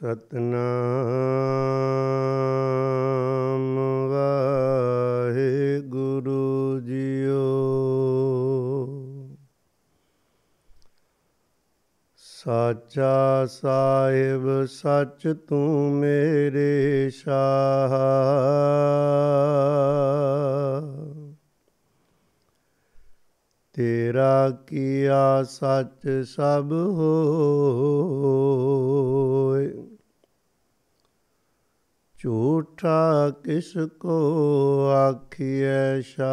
Satnam Waheguru JIO ਸਾਚਾ ਸਾਹਿਬ ਸੱਚ ਤੂੰ ਮੇਰੇ ਸ਼ਾਹ ਤੇਰਾ ਕੀਆ ਸੱਚ ਸਭ ਹੋ ਝੂਠਾ ਕਿਸ ਕੋ ਆਖੀਐ ਸ਼ਾ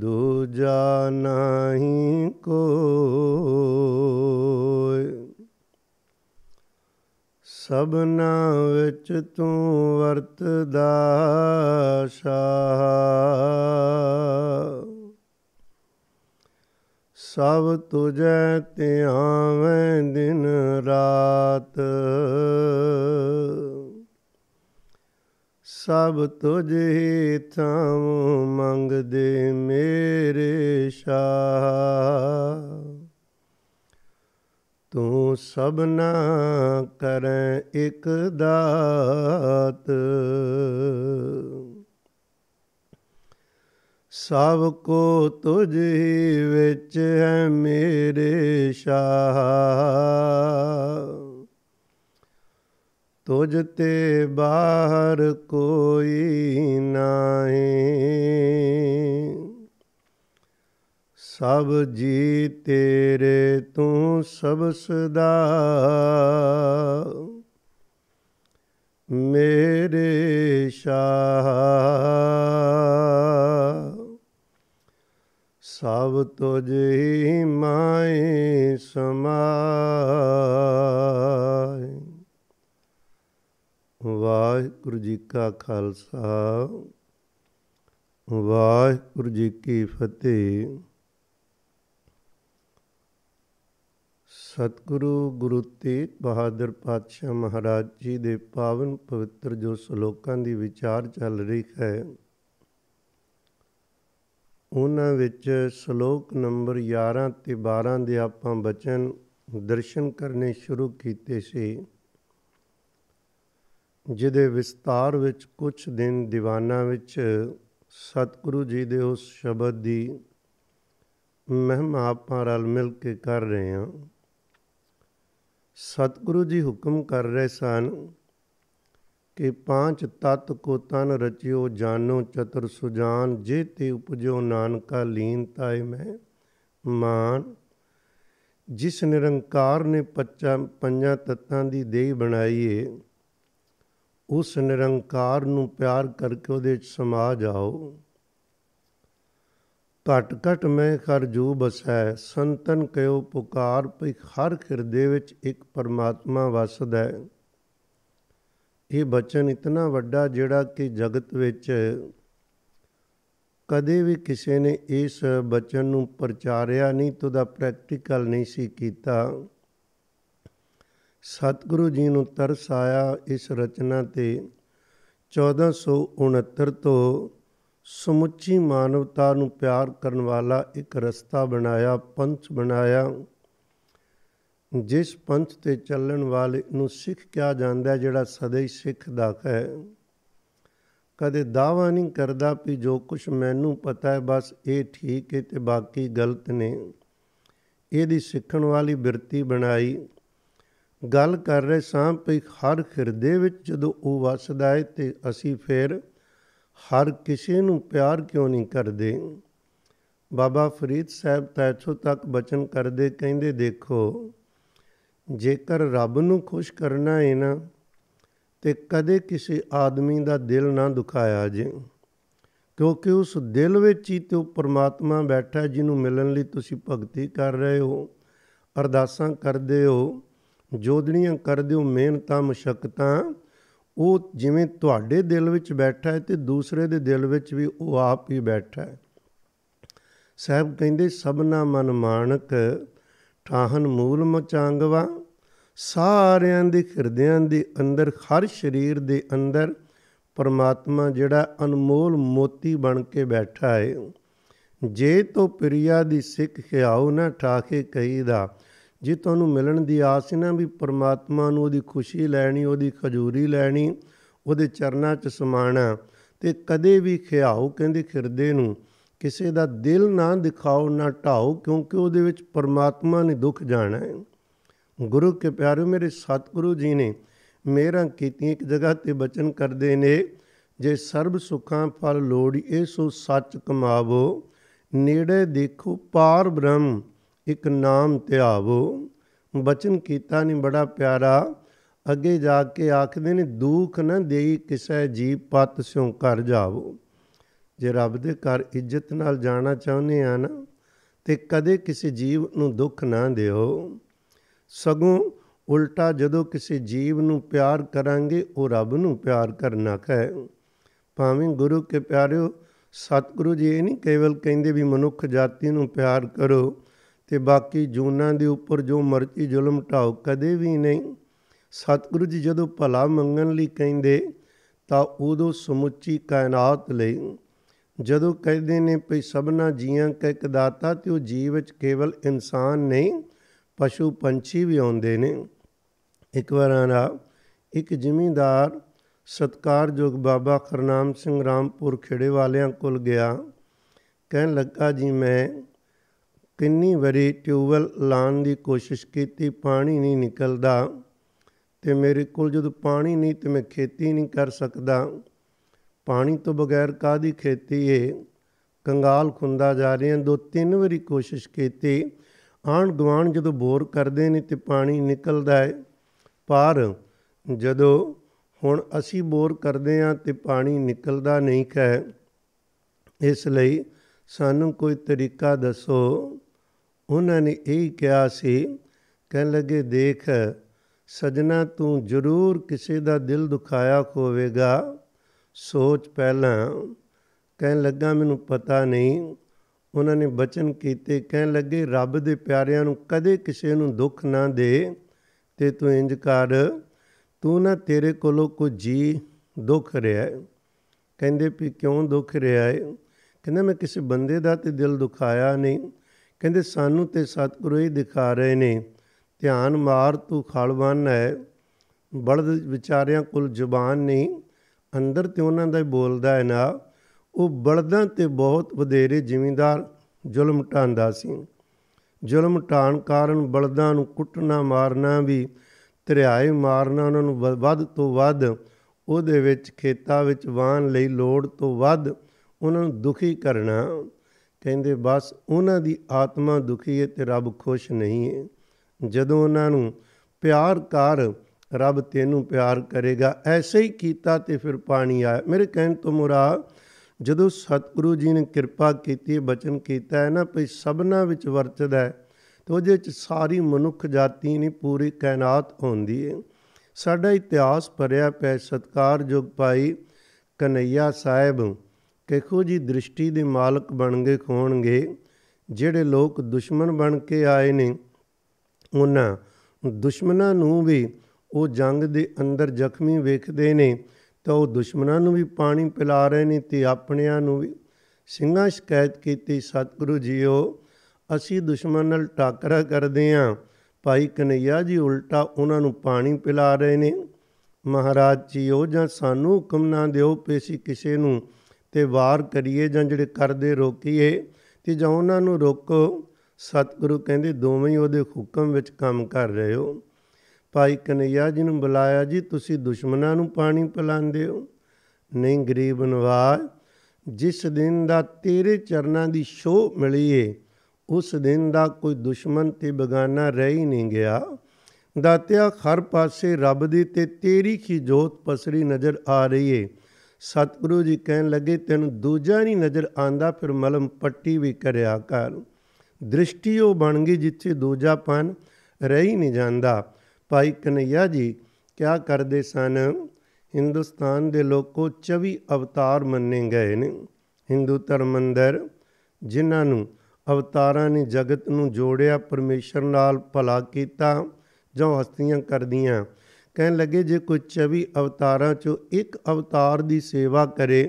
ਦੂਜਾ ਨਹੀਂ ਕੋਈ ਸਭਨਾ ਵਿੱਚ ਤੂੰ ਵਰਤਦਾ ਸ਼ਾ ਸਭ ਤੁਜੈ ਧਿਆਵੇਂ ਦਿਨ ਰਾਤ ਸਭ ਤੁਜ ਹੀ ਥਾਮ ਮੰਗਦੇ ਮੇਰੇ ਸ਼ਾਹ ਤੂੰ ਸਭਨਾ ਕਰੈ ਇਕ ਦਾਤ ਸਭ ਕੋ ਤੁਝ ਹੀ ਵਿੱਚ ਹੈ ਮੇਰੇ ਸ਼ਾਹ ਤੁਝ ਤੇ ਬਾਹਰ ਕੋਈ ਨਹੀਂ ਸਭ ਜੀ ਤੇਰੇ ਤੂੰ ਸਭ ਸਦਾ ਮੇਰੇ ਸ਼ਾਹ ਸਭ ਤੁਝ ਹੀ ਸਮਾਈ ਵਾਹਿਗੁਰੂ ਜੀ ਕਾ ਖਾਲਸਾ ਵਾਹਿਗੁਰੂ ਜੀ ਕੀ ਫਤਿਹ ਸਤਿਗੁਰੂ ਗੁਰੂ ਤੇਗ ਬਹਾਦਰ ਪਾਤਸ਼ਾਹ ਮਹਾਰਾਜ ਜੀ ਦੇ ਪਾਵਨ ਪਵਿੱਤਰ ਜੋ ਸ਼ਲੋਕਾਂ ਦੀ ਵਿਚਾਰ ਚੱਲ ਰਹੀ ਹੈ ਉਹਨਾਂ ਵਿੱਚ ਸ਼ਲੋਕ ਨੰਬਰ 11 ਤੇ 12 ਦੇ ਆਪਾਂ ਬਚਨ ਦਰਸ਼ਨ ਕਰਨੇ ਸ਼ੁਰੂ ਕੀਤੇ ਸੀ ਜਿਹਦੇ ਵਿਸਤਾਰ ਵਿੱਚ ਕੁਝ ਦਿਨ ਦੀਵਾਨਾ ਵਿੱਚ ਸਤਿਗੁਰੂ ਜੀ ਦੇ ਉਸ ਸ਼ਬਦ ਦੀ ਮਹਿਮਾ ਆਪਾਂ ਰਲ ਮਿਲ ਕੇ ਕਰ ਰਹੇ ਹਾਂ ਸਤਿਗੁਰੂ ਜੀ ਹੁਕਮ ਕਰ ਰਹੇ ਸਨ ਕਿ ਪੰਜ ਤਤ ਕੋ ਤਨ ਰਚਿਓ ਜਾਨੋ ਚਤਰ ਸੁਜਾਨ ਜੇ ਤੇ ਉਪਜੋ ਨਾਨਕਾ ਲੀਨ ਤਾਏ ਮੈਂ ਮਾਨ ਜਿਸ ਨਿਰੰਕਾਰ ਨੇ ਪੱਚਾ ਪੰਜਾਂ ਤਤਾਂ ਦੀ ਦੇਹ ਬਣਾਈ ਏ ਉਸ ਨਿਰੰਕਾਰ ਨੂੰ ਪਿਆਰ ਕਰਕੇ ਉਹਦੇ ਵਿੱਚ ਸਮਾ ਜਾਓ ਘਟ ਘਟ ਮੈਂ ਕਰ ਜੋ ਬਸੈ ਸੰਤਨ ਕਿਉ ਪੁਕਾਰ ਭਈ ਹਰ ਖਿਰਦੇ ਵਿੱਚ ਇੱਕ ਪਰਮਾਤਮਾ ਵਸਦਾ ਹੈ ਇਹ ਬਚਨ ਇਤਨਾ ਵੱਡਾ ਜਿਹੜਾ ਕਿ ਜਗਤ ਵਿੱਚ ਕਦੇ ਵੀ ਕਿਸੇ ਨੇ ਇਸ ਬਚਨ ਨੂੰ ਪ੍ਰਚਾਰਿਆ ਨਹੀਂ ਤੋ ਦਾ ਪ੍ਰੈਕਟੀਕਲ ਨਹੀਂ ਸੀ ਕੀਤਾ ਸਤਿਗੁਰੂ ਜੀ ਨੂੰ ਤਰਸ ਆਇਆ ਇਸ ਰਚਨਾ ਤੇ 1469 ਤੋਂ ਸਮੁੱਚੀ ਮਾਨਵਤਾ ਨੂੰ ਪਿਆਰ ਕਰਨ ਵਾਲਾ ਇੱਕ ਰਸਤਾ ਬਣਾਇਆ ਪੰਥ ਬਣਾਇਆ ਜਿਸ ਪੰਥ ਤੇ ਚੱਲਣ ਵਾਲੇ ਨੂੰ ਸਿੱਖ ਕਿਹਾ ਜਾਂਦਾ ਹੈ ਜਿਹੜਾ ਸਦਾ ਹੀ ਸਿੱਖ ਦਾ ਹੈ ਕਦੇ ਦਾਵਾ ਨਹੀਂ ਕਰਦਾ ਵੀ ਜੋ ਕੁਝ ਮੈਨੂੰ ਪਤਾ ਹੈ ਬਸ ਇਹ ਠੀਕ ਹੈ ਤੇ ਬਾਕੀ ਗਲਤ ਨੇ ਇਹਦੀ ਸਿੱਖਣ ਵਾਲੀ ਬਿਰਤੀ ਬਣਾਈ ਗੱਲ ਕਰ ਰਹੇ ਸਾਂ ਵੀ ਹਰ ਖਿਰਦੇ ਵਿੱਚ ਜਦੋਂ ਉਹ ਵਸਦਾ ਹੈ ਤੇ ਅਸੀਂ ਫੇਰ ਹਰ ਕਿਸੇ ਨੂੰ ਪਿਆਰ ਕਿਉਂ ਨਹੀਂ ਕਰਦੇ ਬਾਬਾ ਫਰੀਦ ਸਾਹਿਬ ਤੈਥੋਂ ਤੱਕ ਬਚਨ ਕਰਦੇ ਕਹਿੰਦੇ ਦੇਖੋ ਜੇਕਰ ਰੱਬ ਨੂੰ ਖੁਸ਼ ਕਰਨਾ ਹੈ ਨਾ ਤੇ ਕਦੇ ਕਿਸੇ ਆਦਮੀ ਦਾ ਦਿਲ ਨਾ ਦੁਖਾਇਆ ਜੇ ਕਿਉਂਕਿ ਉਸ ਦਿਲ ਵਿੱਚ ਹੀ ਤੇ ਉਹ ਪਰਮਾਤਮਾ ਬੈਠਾ ਜਿਹਨੂੰ ਮਿਲਣ ਲਈ ਤੁਸੀਂ ਭਗਤੀ ਕਰ ਰਹੇ ਹੋ ਅਰਦਾਸਾਂ ਕਰਦੇ ਹੋ ਜੋਦੜੀਆਂ ਕਰਦੇ ਹੋ ਮਿਹਨਤਾਂ ਮੁਸ਼ਕਤਾਂ ਉਹ ਜਿਵੇਂ ਤੁਹਾਡੇ ਦਿਲ ਵਿੱਚ ਬੈਠਾ ਹੈ ਤੇ ਦੂਸਰੇ ਦੇ ਦਿਲ ਵਿੱਚ ਵੀ ਉਹ ਆਪ ਹੀ ਬੈਠਾ ਹੈ ਸਾਬ ਕਹਿੰਦੇ ਸਭਨਾ ਮਨ ਮਾਨਕ ਤਾਹਨ ਮੂਲ ਮਚਾਂਗਵਾ ਸਾਰਿਆਂ ਦੇ ਹਿਰਦਿਆਂ ਦੇ ਅੰਦਰ ਹਰ ਸਰੀਰ ਦੇ ਅੰਦਰ ਪਰਮਾਤਮਾ ਜਿਹੜਾ ਅਨਮੋਲ ਮੋਤੀ ਬਣ ਕੇ ਬੈਠਾ ਹੈ ਜੇ ਤੋ ਪ੍ਰਿਆ ਦੀ ਸਿੱਖ ਖਿਆਉ ਨਾ ਠਾਕੇ ਕਹੀਦਾ ਜੇ ਤੁਹਾਨੂੰ ਮਿਲਣ ਦੀ ਆਸ ਨਾ ਵੀ ਪਰਮਾਤਮਾ ਨੂੰ ਉਹਦੀ ਖੁਸ਼ੀ ਲੈਣੀ ਉਹਦੀ ਖਜੂਰੀ ਲੈਣੀ ਉਹਦੇ ਚਰਨਾਂ 'ਚ ਸਮਾਣਾ ਤੇ ਕਦੇ ਵੀ ਖਿਆਉ ਕਹਿੰਦੇ ਖਿਰਦੇ ਨੂੰ ਕਿਸੇ ਦਾ ਦਿਲ ਨਾ ਦਿਖਾਓ ਨਾ ਢਾਓ ਕਿਉਂਕਿ ਉਹਦੇ ਵਿੱਚ ਪਰਮਾਤਮਾ ਨੇ ਦੁੱਖ ਜਾਣਾ ਹੈ ਗੁਰੂ ਕੇ ਪਿਆਰੇ ਮੇਰੇ ਸਤਿਗੁਰੂ ਜੀ ਨੇ ਮੇਰਾ ਕੀਤੀ ਇੱਕ ਜਗ੍ਹਾ ਤੇ ਬਚਨ ਕਰਦੇ ਨੇ ਜੇ ਸਰਬ ਸੁਖਾਂ ਫਲ ਲੋੜੀ ਏਸੋ ਸੱਚ ਕਮਾਵੋ ਨੇੜੇ ਦੇਖੋ ਪਾਰ ਬ੍ਰਹਮ ਇੱਕ ਨਾਮ ਧਿਆਵੋ ਬਚਨ ਕੀਤਾ ਨਹੀਂ ਬੜਾ ਪਿਆਰਾ ਅੱਗੇ ਜਾ ਕੇ ਆਖਦੇ ਨੇ ਦੁੱਖ ਨਾ ਦੇਈ ਕਿਸੈ ਜੀਵ ਪਤ ਸਿਉ ਕਰ ਜਾਵੋ ਜੇ ਰੱਬ ਦੇ ਘਰ ਇੱਜ਼ਤ ਨਾਲ ਜਾਣਾ ਚਾਹੁੰਦੇ ਆ ਨਾ ਤੇ ਕਦੇ ਕਿਸੇ ਜੀਵ ਨੂੰ ਦੁੱਖ ਨਾ ਦਿਓ ਸਗੋਂ ਉਲਟਾ ਜਦੋਂ ਕਿਸੇ ਜੀਵ ਨੂੰ ਪਿਆਰ ਕਰਾਂਗੇ ਉਹ ਰੱਬ ਨੂੰ ਪਿਆਰ ਕਰਨਾ ਕਹੇ ਭਾਵੇਂ ਗੁਰੂ ਕੇ ਪਿਆਰਿਓ ਸਤਿਗੁਰੂ ਜੀ ਇਹ ਨਹੀਂ ਕੇਵਲ ਕਹਿੰਦੇ ਵੀ ਮਨੁੱਖ ਜਾਤੀ ਨੂੰ ਪਿਆਰ ਕਰੋ ਤੇ ਬਾਕੀ ਜੂਨਾਂ ਦੇ ਉੱਪਰ ਜੋ ਮਰਜ਼ੀ ਜ਼ੁਲਮ ਢਾਓ ਕਦੇ ਵੀ ਨਹੀਂ ਸਤਿਗੁਰੂ ਜੀ ਜਦੋਂ ਭਲਾ ਮੰਗਣ ਲਈ ਕਹਿੰਦੇ ਤਾਂ ਉਦੋਂ ਸਮੁੱਚੀ ਕਾਇਨਾਤ ਲਈ ਜਦੋਂ ਕਹਿੰਦੇ ਨੇ ਭਈ ਸਭਨਾ ਜੀਆਂ ਕਾ ਇੱਕ ਦਾਤਾ ਤੇ ਉਹ ਜੀਵ ਵਿੱਚ ਕੇਵਲ ਇਨਸਾਨ ਨਹੀਂ ਪਸ਼ੂ ਪੰਛੀ ਵੀ ਆਉਂਦੇ ਨੇ ਇੱਕ ਵਾਰ ਆ ਇੱਕ ਜ਼ਿਮੀਂਦਾਰ ਸਤਕਾਰਯੋਗ ਬਾਬਾ ਖਰਨਾਮ ਸਿੰਘ ਰਾਮਪੁਰ ਖੇੜੇ ਵਾਲਿਆਂ ਕੋਲ ਗਿਆ ਕਹਿਣ ਲੱਗਾ ਜੀ ਮੈਂ ਕਿੰਨੀ ਵਾਰੀ ਟਿਊਬਲ ਲਾਣ ਦੀ ਕੋਸ਼ਿਸ਼ ਕੀਤੀ ਪਾਣੀ ਨਹੀਂ ਨਿਕਲਦਾ ਤੇ ਮੇਰੇ ਕੋਲ ਜਦੋਂ ਪਾਣੀ ਨਹੀਂ ਤੇ ਮੈਂ ਖੇਤੀ ਨਹੀਂ ਕਰ ਸਕਦਾ ਪਾਣੀ ਤੋਂ ਬਗੈਰ ਕਾਦੀ ਖੇਤੀ ਏ ਕੰਗਾਲ ਖੁੰਦਾ ਜਾ ਰਹੇ ਦੋ ਤਿੰਨ ਵਾਰੀ ਕੋਸ਼ਿਸ਼ ਕੀਤੀ ਆਣ ਗਵਾਣ ਜਦੋਂ ਬੋਰ ਕਰਦੇ ਨੇ ਤੇ ਪਾਣੀ ਨਿਕਲਦਾ ਹੈ ਪਰ ਜਦੋਂ ਹੁਣ ਅਸੀਂ ਬੋਰ ਕਰਦੇ ਆ ਤੇ ਪਾਣੀ ਨਿਕਲਦਾ ਨਹੀਂ ਕਹ ਇਸ ਲਈ ਸਾਨੂੰ ਕੋਈ ਤਰੀਕਾ ਦੱਸੋ ਉਹਨਾਂ ਨੇ ਇਹ ਕਿਹਾ ਸੀ ਕਹਿਣ ਲੱਗੇ ਦੇਖ ਸਜਣਾ ਤੂੰ ਜ਼ਰੂਰ ਕਿਸੇ ਦਾ ਦਿਲ ਦੁਖਾਇਆ ਹੋਵੇਗਾ ਸੋਚ ਪਹਿਲਾਂ ਕਹਿਣ ਲੱਗਾ ਮੈਨੂੰ ਪਤਾ ਨਹੀਂ ਉਹਨਾਂ ਨੇ ਬਚਨ ਕੀਤੇ ਕਹਿਣ ਲੱਗੇ ਰੱਬ ਦੇ ਪਿਆਰਿਆਂ ਨੂੰ ਕਦੇ ਕਿਸੇ ਨੂੰ ਦੁੱਖ ਨਾ ਦੇ ਤੇ ਤੂੰ ਇੰਜ ਕਰ ਤੂੰ ਨਾ ਤੇਰੇ ਕੋਲੋਂ ਕੋ ਜੀ ਦੁੱਖ ਰਿਹਾ ਹੈ ਕਹਿੰਦੇ ਵੀ ਕਿਉਂ ਦੁੱਖ ਰਿਹਾ ਹੈ ਕਹਿੰਦਾ ਮੈਂ ਕਿਸੇ ਬੰਦੇ ਦਾ ਤੇ ਦਿਲ ਦੁਖਾਇਆ ਨਹੀਂ ਕਹਿੰਦੇ ਸਾਨੂੰ ਤੇ ਸਤਿਗੁਰੂ ਹੀ ਦਿਖਾ ਰਹੇ ਨੇ ਧਿਆਨ ਮਾਰ ਤੂੰ ਖਾਲਵਾਨ ਹੈ ਬੜਦ ਵਿਚਾਰਿਆਂ ਕੋਲ ਜ਼ੁਬਾਨ ਨਹੀਂ ਅੰਦਰ ਤੇ ਉਹਨਾਂ ਦਾ ਬੋਲਦਾ ਹੈ ਨਾ ਉਹ ਬਲਦਾਂ ਤੇ ਬਹੁਤ ਵਧੇਰੇ ਜ਼ਿਮੀਂਦਾਰ ਜ਼ੁਲਮ ਢਾਂਦਾ ਸੀ ਜ਼ੁਲਮ ਢਾਣ ਕਾਰਨ ਬਲਦਾਂ ਨੂੰ ਕੁੱਟਣਾ ਮਾਰਨਾ ਵੀ ਧਰਿਆਏ ਮਾਰਨਾ ਉਹਨਾਂ ਨੂੰ ਵੱਧ ਤੋਂ ਵੱਧ ਉਹਦੇ ਵਿੱਚ ਖੇਤਾਂ ਵਿੱਚ ਵਾਹਣ ਲਈ ਲੋੜ ਤੋਂ ਵੱਧ ਉਹਨਾਂ ਨੂੰ ਦੁਖੀ ਕਰਨਾ ਕਹਿੰਦੇ ਬਸ ਉਹਨਾਂ ਦੀ ਆਤਮਾ ਦੁਖੀ ਹੈ ਤੇ ਰੱਬ ਖੁਸ਼ ਨਹੀਂ ਹੈ ਜਦੋਂ ਉਹਨਾਂ ਨੂੰ ਪਿਆਰ ਕਰ ਰੱਬ ਤੈਨੂੰ ਪਿਆਰ ਕਰੇਗਾ ਐਸੇ ਹੀ ਕੀਤਾ ਤੇ ਫਿਰ ਪਾਣੀ ਆਇਆ ਮੇਰੇ ਕਹਿਣ ਤੋਂ ਮੁਰਾ ਜਦੋਂ ਸਤਿਗੁਰੂ ਜੀ ਨੇ ਕਿਰਪਾ ਕੀਤੀ ਬਚਨ ਕੀਤਾ ਹੈ ਨਾ ਭਈ ਸਭਨਾ ਵਿੱਚ ਵਰਤਦਾ ਹੈ ਤੇ ਉਹਦੇ ਵਿੱਚ ਸਾਰੀ ਮਨੁੱਖ ਜਾਤੀ ਨਹੀਂ ਪੂਰੀ ਕਾਇਨਾਤ ਹੁੰਦੀ ਹੈ ਸਾਡਾ ਇਤਿਹਾਸ ਭਰਿਆ ਪਿਆ ਸਤਕਾਰਯੋਗ ਪਾਈ ਕਨਈਆ ਸਾਹਿਬ ਕਿਖੋ ਜੀ ਦ੍ਰਿਸ਼ਟੀ ਦੇ ਮਾਲਕ ਬਣ ਗਏ ਹੋਣਗੇ ਜਿਹੜੇ ਲੋਕ ਦੁਸ਼ਮਣ ਬਣ ਕੇ ਆਏ ਨੇ ਉਹਨਾਂ ਦੁਸ਼ਮਣਾਂ ਨੂੰ ਵੀ ਉਹ ਜੰਗ ਦੇ ਅੰਦਰ ਜ਼ਖਮੀ ਵੇਖਦੇ ਨੇ ਤਾਂ ਉਹ ਦੁਸ਼ਮਣਾਂ ਨੂੰ ਵੀ ਪਾਣੀ ਪਿਲਾ ਰਹੇ ਨੇ ਤੇ ਆਪਣਿਆਂ ਨੂੰ ਵੀ ਸਿੰਘਾਂ ਸ਼ਿਕਾਇਤ ਕੀਤੀ ਸਤਿਗੁਰੂ ਜੀਓ ਅਸੀਂ ਦੁਸ਼ਮਣ ਨਾਲ ਟਾਕਰਾ ਕਰਦੇ ਆਂ ਭਾਈ ਕਨਈਆ ਜੀ ਉਲਟਾ ਉਹਨਾਂ ਨੂੰ ਪਾਣੀ ਪਿਲਾ ਰਹੇ ਨੇ ਮਹਾਰਾਜ ਜੀਓ ਜਾਂ ਸਾਨੂੰ ਹੁਕਮ ਨਾ ਦਿਓ ਪੇਸੀ ਕਿਸੇ ਨੂੰ ਤੇ ਵਾਰ ਕਰੀਏ ਜਾਂ ਜਿਹੜੇ ਕਰਦੇ ਰੋਕੀਏ ਤੇ ਜਾਂ ਉਹਨਾਂ ਨੂੰ ਰੋਕੋ ਸਤਿਗੁਰੂ ਕਹਿੰਦੇ ਦੋਵੇਂ ਹੀ ਉਹਦੇ ਹੁਕਮ ਵਿੱਚ ਕੰਮ ਕਰ ਰਹੇ ਹੋ ਭਾਈ ਕਨਈਆ ਜੀ ਨੂੰ ਬੁਲਾਇਆ ਜੀ ਤੁਸੀਂ ਦੁਸ਼ਮਨਾਂ ਨੂੰ ਪਾਣੀ ਪਿਲਾਉਂਦੇ ਹੋ ਨਹੀਂ ਗਰੀਬ ਨਵਾਜ਼ ਜਿਸ ਦਿਨ ਦਾ ਤੇਰੇ ਚਰਨਾਂ ਦੀ ਸ਼ੋਅ ਮਿਲੀ ਏ ਉਸ ਦਿਨ ਦਾ ਕੋਈ ਦੁਸ਼ਮਨ ਤੇ ਬਗਾਨਾ ਰਹਿ ਹੀ ਨਹੀਂ ਗਿਆ ਦਾਤਿਆ ਹਰ ਪਾਸੇ ਰੱਬ ਦੀ ਤੇ ਤੇਰੀ ਕੀ ਜੋਤ ਪਸਰੀ ਨਜ਼ਰ ਆ ਰਹੀ ਏ ਸਤਿਗੁਰੂ ਜੀ ਕਹਿਣ ਲੱਗੇ ਤੈਨੂੰ ਦੂਜਾ ਨਹੀਂ ਨਜ਼ਰ ਆਂਦਾ ਫਿਰ ਮਲਮ ਪੱਟੀ ਵੀ ਕਰਿਆ ਕਰ ਦ੍ਰਿਸ਼ਟੀ ਉਹ ਬਣ ਗਈ ਜਿੱਥੇ ਦੂਜਾ ਪਨ ਰਹਿ ਹੀ ਨਹੀਂ ਜਾਂਦਾ ਭਾਈ ਕਨਈਆ ਜੀ ਕਿਆ ਕਰਦੇ ਸਨ ਹਿੰਦੁਸਤਾਨ ਦੇ ਲੋਕੋ 24 ਅਵਤਾਰ ਮੰਨੇ ਗਏ ਨੇ ਹਿੰਦੂ ਧਰਮ ਅੰਦਰ ਜਿਨ੍ਹਾਂ ਨੂੰ ਅਵਤਾਰਾਂ ਨੇ ਜਗਤ ਨੂੰ ਜੋੜਿਆ ਪਰਮੇਸ਼ਰ ਨਾਲ ਭਲਾ ਕੀਤਾ ਜੋ ਹਸਤੀਆਂ ਕਰਦੀਆਂ ਕਹਿਣ ਲੱਗੇ ਜੇ ਕੋਈ 24 ਅਵਤਾਰਾਂ ਚੋਂ ਇੱਕ ਅਵਤਾਰ ਦੀ ਸੇਵਾ ਕਰੇ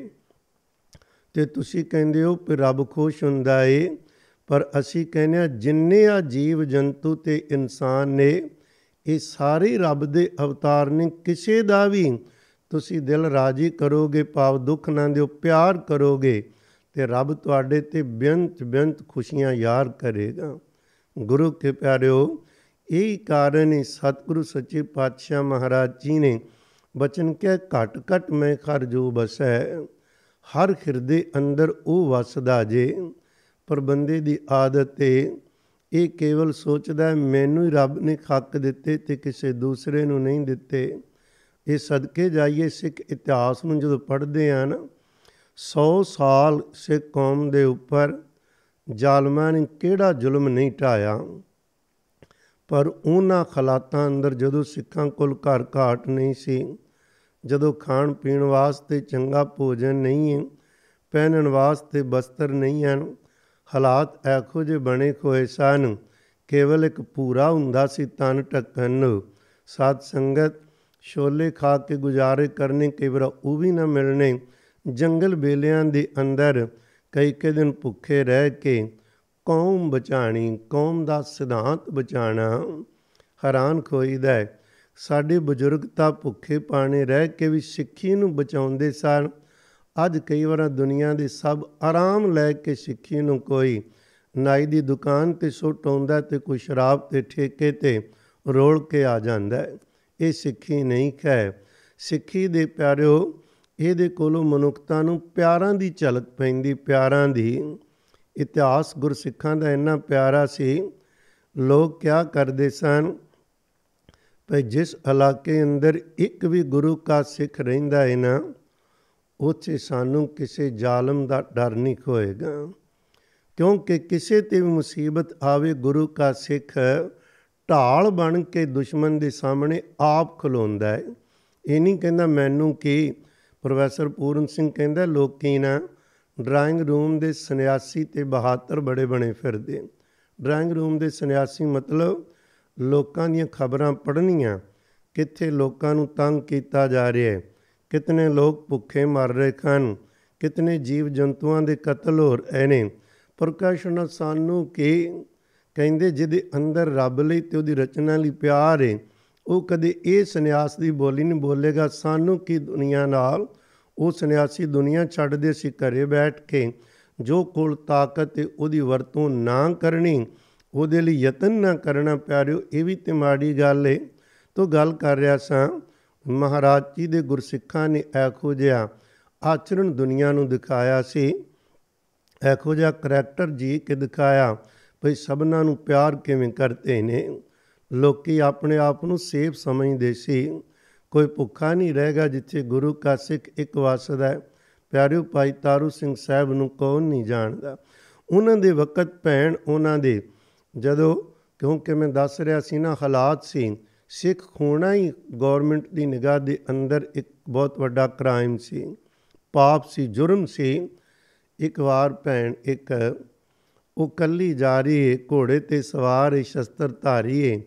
ਤੇ ਤੁਸੀਂ ਕਹਿੰਦੇ ਹੋ ਕਿ ਰੱਬ ਖੁਸ਼ ਹੁੰਦਾ ਏ ਪਰ ਅਸੀਂ ਕਹਿੰਦੇ ਆ ਜਿੰਨੇ ਆ ਜੀਵ ਜੰਤੂ ਤੇ ਇਨਸਾਨ ਨੇ ਇਹ ਸਾਰੇ ਰੱਬ ਦੇ ਅਵਤਾਰ ਨੇ ਕਿਸੇ ਦਾ ਵੀ ਤੁਸੀਂ ਦਿਲ ਰਾਜੀ ਕਰੋਗੇ ਪਾਵ ਦੁੱਖ ਨਾ ਦਿਓ ਪਿਆਰ ਕਰੋਗੇ ਤੇ ਰੱਬ ਤੁਹਾਡੇ ਤੇ ਬੇਅੰਤ ਬੇਅੰਤ ਖੁਸ਼ੀਆਂ ਯਾਰ ਕਰੇਗਾ ਗੁਰੂ ਕੇ ਪਿਆਰਿਓ ਇਹ ਕਾਰਨ ਹੀ ਸਤਿਗੁਰੂ ਸੱਚੇ ਪਾਤਸ਼ਾਹ ਮਹਾਰਾਜ ਜੀ ਨੇ ਬਚਨ ਕੇ ਘਟ ਘਟ ਮੈਂ ਖਰ ਜੋ ਬਸੈ ਹਰ ਹਿਰਦੇ ਅੰਦਰ ਉਹ ਵਸਦਾ ਜੇ ਪਰ ਬੰਦੇ ਦੀ ਆਦਤ ਤੇ ਇਹ ਕੇਵਲ ਸੋਚਦਾ ਮੈਨੂੰ ਹੀ ਰੱਬ ਨੇ ਹੱਕ ਦਿੱਤੇ ਤੇ ਕਿਸੇ ਦੂਸਰੇ ਨੂੰ ਨਹੀਂ ਦਿੱਤੇ ਇਹ ਸਦਕੇ ਜਾਈਏ ਸਿੱਖ ਇਤਿਹਾਸ ਨੂੰ ਜਦੋਂ ਪੜ੍ਹਦੇ ਆ ਨਾ 100 ਸਾਲ ਸਿੱਖ ਕੌਮ ਦੇ ਉੱਪਰ ਜ਼ਾਲਮਾਂ ਨੇ ਕਿਹੜਾ ਜ਼ੁਲਮ ਨਹੀਂ ਢਾਇਆ ਪਰ ਉਹਨਾਂ ਖਲਾਤਾਂ ਅੰਦਰ ਜਦੋਂ ਸਿੱਖਾਂ ਕੋਲ ਘਰ ਘਾਟ ਨਹੀਂ ਸੀ ਜਦੋਂ ਖਾਣ ਪੀਣ ਵਾਸਤੇ ਚੰਗਾ ਭੋਜਨ ਨਹੀਂ ਹੈ ਪਹਿਨਣ ਵਾਸਤੇ ਬਸਤਰ ਨਹੀਂ ਹਨ ਹਾਲਾਤ ਐਖੋ ਜੇ ਬਣੇ ਕੋਏ ਸਨ ਕੇਵਲ ਇੱਕ ਪੂਰਾ ਹੁੰਦਾ ਸੀ ਤਨ ਟਕਨ ਸਾਧ ਸੰਗਤ ਛੋਲੇ ਖਾ ਕੇ ਗੁਜ਼ਾਰੇ ਕਰਨੇ ਕਿਵਰ ਉਹ ਵੀ ਨਾ ਮਿਲਣੇ ਜੰਗਲ ਬੇਲਿਆਂ ਦੇ ਅੰਦਰ ਕਈ ਕਈ ਦਿਨ ਭੁੱਖੇ ਰਹਿ ਕੇ ਕੌਮ ਬਚਾਣੀ ਕੌਮ ਦਾ ਸਿਧਾਂਤ ਬਚਾਣਾ ਹੈਰਾਨ ਖੋਈਦਾ ਸਾਡੇ ਬਜ਼ੁਰਗ ਤਾਂ ਭੁੱਖੇ ਪਾਣੇ ਰਹਿ ਕੇ ਵੀ ਸਿੱਖੀ ਨੂੰ ਬਚਾਉਂਦੇ ਸਨ ਅੱਜ ਕਈ ਵਾਰ ਦੁਨੀਆ ਦੀ ਸਭ ਆਰਾਮ ਲੈ ਕੇ ਸਿੱਖੀ ਨੂੰ ਕੋਈ ਨਾਈ ਦੀ ਦੁਕਾਨ ਤੇ ਸੁੱਟ ਆਉਂਦਾ ਤੇ ਕੋਈ ਸ਼ਰਾਬ ਤੇ ਠੇਕੇ ਤੇ ਰੋਲ ਕੇ ਆ ਜਾਂਦਾ ਇਹ ਸਿੱਖੀ ਨਹੀਂ ਹੈ ਸਿੱਖੀ ਦੇ ਪਿਆਰਿਓ ਇਹਦੇ ਕੋਲੋਂ ਮਨੁੱਖਤਾ ਨੂੰ ਪਿਆਰਾਂ ਦੀ ਝਲਕ ਪੈਂਦੀ ਪਿਆਰਾਂ ਦੀ ਇਤਿਹਾਸ ਗੁਰਸਿੱਖਾਂ ਦਾ ਇੰਨਾ ਪਿਆਰਾ ਸੀ ਲੋਕ ਕਿਆ ਕਰਦੇ ਸਨ ਭਈ ਜਿਸ ਇਲਾਕੇ ਅੰਦਰ ਇੱਕ ਵੀ ਗੁਰੂ ਕਾ ਸਿੱਖ ਰਹਿੰਦਾ ਹੈ ਨਾ ਉੱਥੇ ਸਾਨੂੰ ਕਿਸੇ ਜ਼ਾਲਮ ਦਾ ਡਰ ਨਹੀਂ ਹੋਏਗਾ ਕਿਉਂਕਿ ਕਿਸੇ ਤੇ ਵੀ ਮੁਸੀਬਤ ਆਵੇ ਗੁਰੂ ਕਾ ਸਿੱਖ ਢਾਲ ਬਣ ਕੇ ਦੁਸ਼ਮਣ ਦੇ ਸਾਹਮਣੇ ਆਪ ਖਲੋਂਦਾ ਹੈ ਇਹ ਨਹੀਂ ਕਹਿੰਦਾ ਮੈਨੂੰ ਕਿ ਪ੍ਰੋਫੈਸਰ ਪੂਰਨ ਸਿੰਘ ਕਹਿੰਦਾ ਲੋਕੀ ਨਾ ਡਰਾਇੰਗ ਰੂਮ ਦੇ ਸੰਨਿਆਸੀ ਤੇ ਬਹਾਦਰ ਬੜੇ ਬਣੇ ਫਿਰਦੇ ਡਰਾਇੰਗ ਰੂਮ ਦੇ ਸੰਨਿਆਸੀ ਮਤਲਬ ਲੋਕਾਂ ਦੀਆਂ ਖਬਰਾਂ ਪੜਨੀਆਂ ਕਿੱਥੇ ਲੋਕਾਂ ਨੂੰ ਤੰਗ ਕੀਤਾ ਜਾ ਰਿਹਾ ਹੈ ਕਿਤਨੇ ਲੋਕ ਭੁੱਖੇ ਮਰ ਰਹੇ ਹਨ ਕਿਤਨੇ ਜੀਵ ਜੰਤੂਆਂ ਦੇ ਕਤਲ ਹੋ ਰਹੇ ਨੇ ਪ੍ਰਕਾਸ਼ਨ ਸਾਨੂੰ ਕਿ ਕਹਿੰਦੇ ਜਿਹਦੇ ਅੰਦਰ ਰੱਬ ਲਈ ਤੇ ਉਹਦੀ ਰਚਨਾ ਲਈ ਪਿਆਰ ਹੈ ਉਹ ਕਦੇ ਇਹ ਸੰਨਿਆਸ ਦੀ ਬੋਲੀ ਨਹੀਂ ਬੋਲੇਗਾ ਸਾਨੂੰ ਕੀ ਦੁਨੀਆ ਨਾਲ ਉਹ ਸੰਨਿਆਸੀ ਦੁਨੀਆ ਛੱਡਦੇ ਸੀ ਘਰੇ ਬੈਠ ਕੇ ਜੋ ਕੋਲ ਤਾਕਤ ਹੈ ਉਹਦੀ ਵਰਤੋਂ ਨਾ ਕਰਨੀ ਉਹਦੇ ਲਈ ਯਤਨ ਨਾ ਕਰਨਾ ਪਿਆਰਿਓ ਇਹ ਵੀ ਤੇ ਮਾੜੀ ਗੱਲ ਏ ਤੋਂ ਗੱਲ ਕਰ ਰਿਹਾ ਸਾਂ ਮਹਾਰਾਜ ਜੀ ਦੇ ਗੁਰਸਿੱਖਾਂ ਨੇ ਐਖੋ ਜਿਹਾ ਆਚਰਣ ਦੁਨੀਆ ਨੂੰ ਦਿਖਾਇਆ ਸੀ ਐਖੋ ਜਿਹਾ ਕੈਰੈਕਟਰ ਜੀ ਕਿ ਦਿਖਾਇਆ ਭਈ ਸਭਨਾਂ ਨੂੰ ਪਿਆਰ ਕਿਵੇਂ ਕਰਦੇ ਨੇ ਲੋਕੀ ਆਪਣੇ ਆਪ ਨੂੰ ਸੇਫ ਸਮਝਦੇ ਸੀ ਕੋਈ ਭੁੱਖਾ ਨਹੀਂ ਰਹੇਗਾ ਜਿੱਥੇ ਗੁਰੂ ਕਾ ਸਿੱਖ ਇੱਕ ਵਸਦਾ ਹੈ ਪਿਆਰਿਓ ਭਾਈ ਤਾਰੂ ਸਿੰਘ ਸਾਹਿਬ ਨੂੰ ਕੌਣ ਨਹੀਂ ਜਾਣਦਾ ਉਹਨਾਂ ਦੇ ਵਕਤ ਭੈਣ ਉਹਨਾਂ ਦੇ ਜਦੋਂ ਕਿਉਂਕਿ ਮੈਂ ਦੱਸ ਰਿਹਾ ਸੀ ਨਾ ਹਾਲਾਤ ਸੀ ਸਿੱਖ ਖੋਣਾ ਹੀ ਗਵਰਨਮੈਂਟ ਦੀ ਨਿਗਾਹ ਦੇ ਅੰਦਰ ਇੱਕ ਬਹੁਤ ਵੱਡਾ ਕ੍ਰਾਈਮ ਸੀ ਪਾਪ ਸੀ ਜੁਰਮ ਸੀ ਇੱਕ ਵਾਰ ਭੈਣ ਇੱਕ ਉਹ ਕੱਲੀ ਜਾ ਰਹੀ ਏ ਘੋੜੇ ਤੇ ਸਵਾਰ ਏ ਸ਼ਸਤਰ ਧਾਰੀ ਏ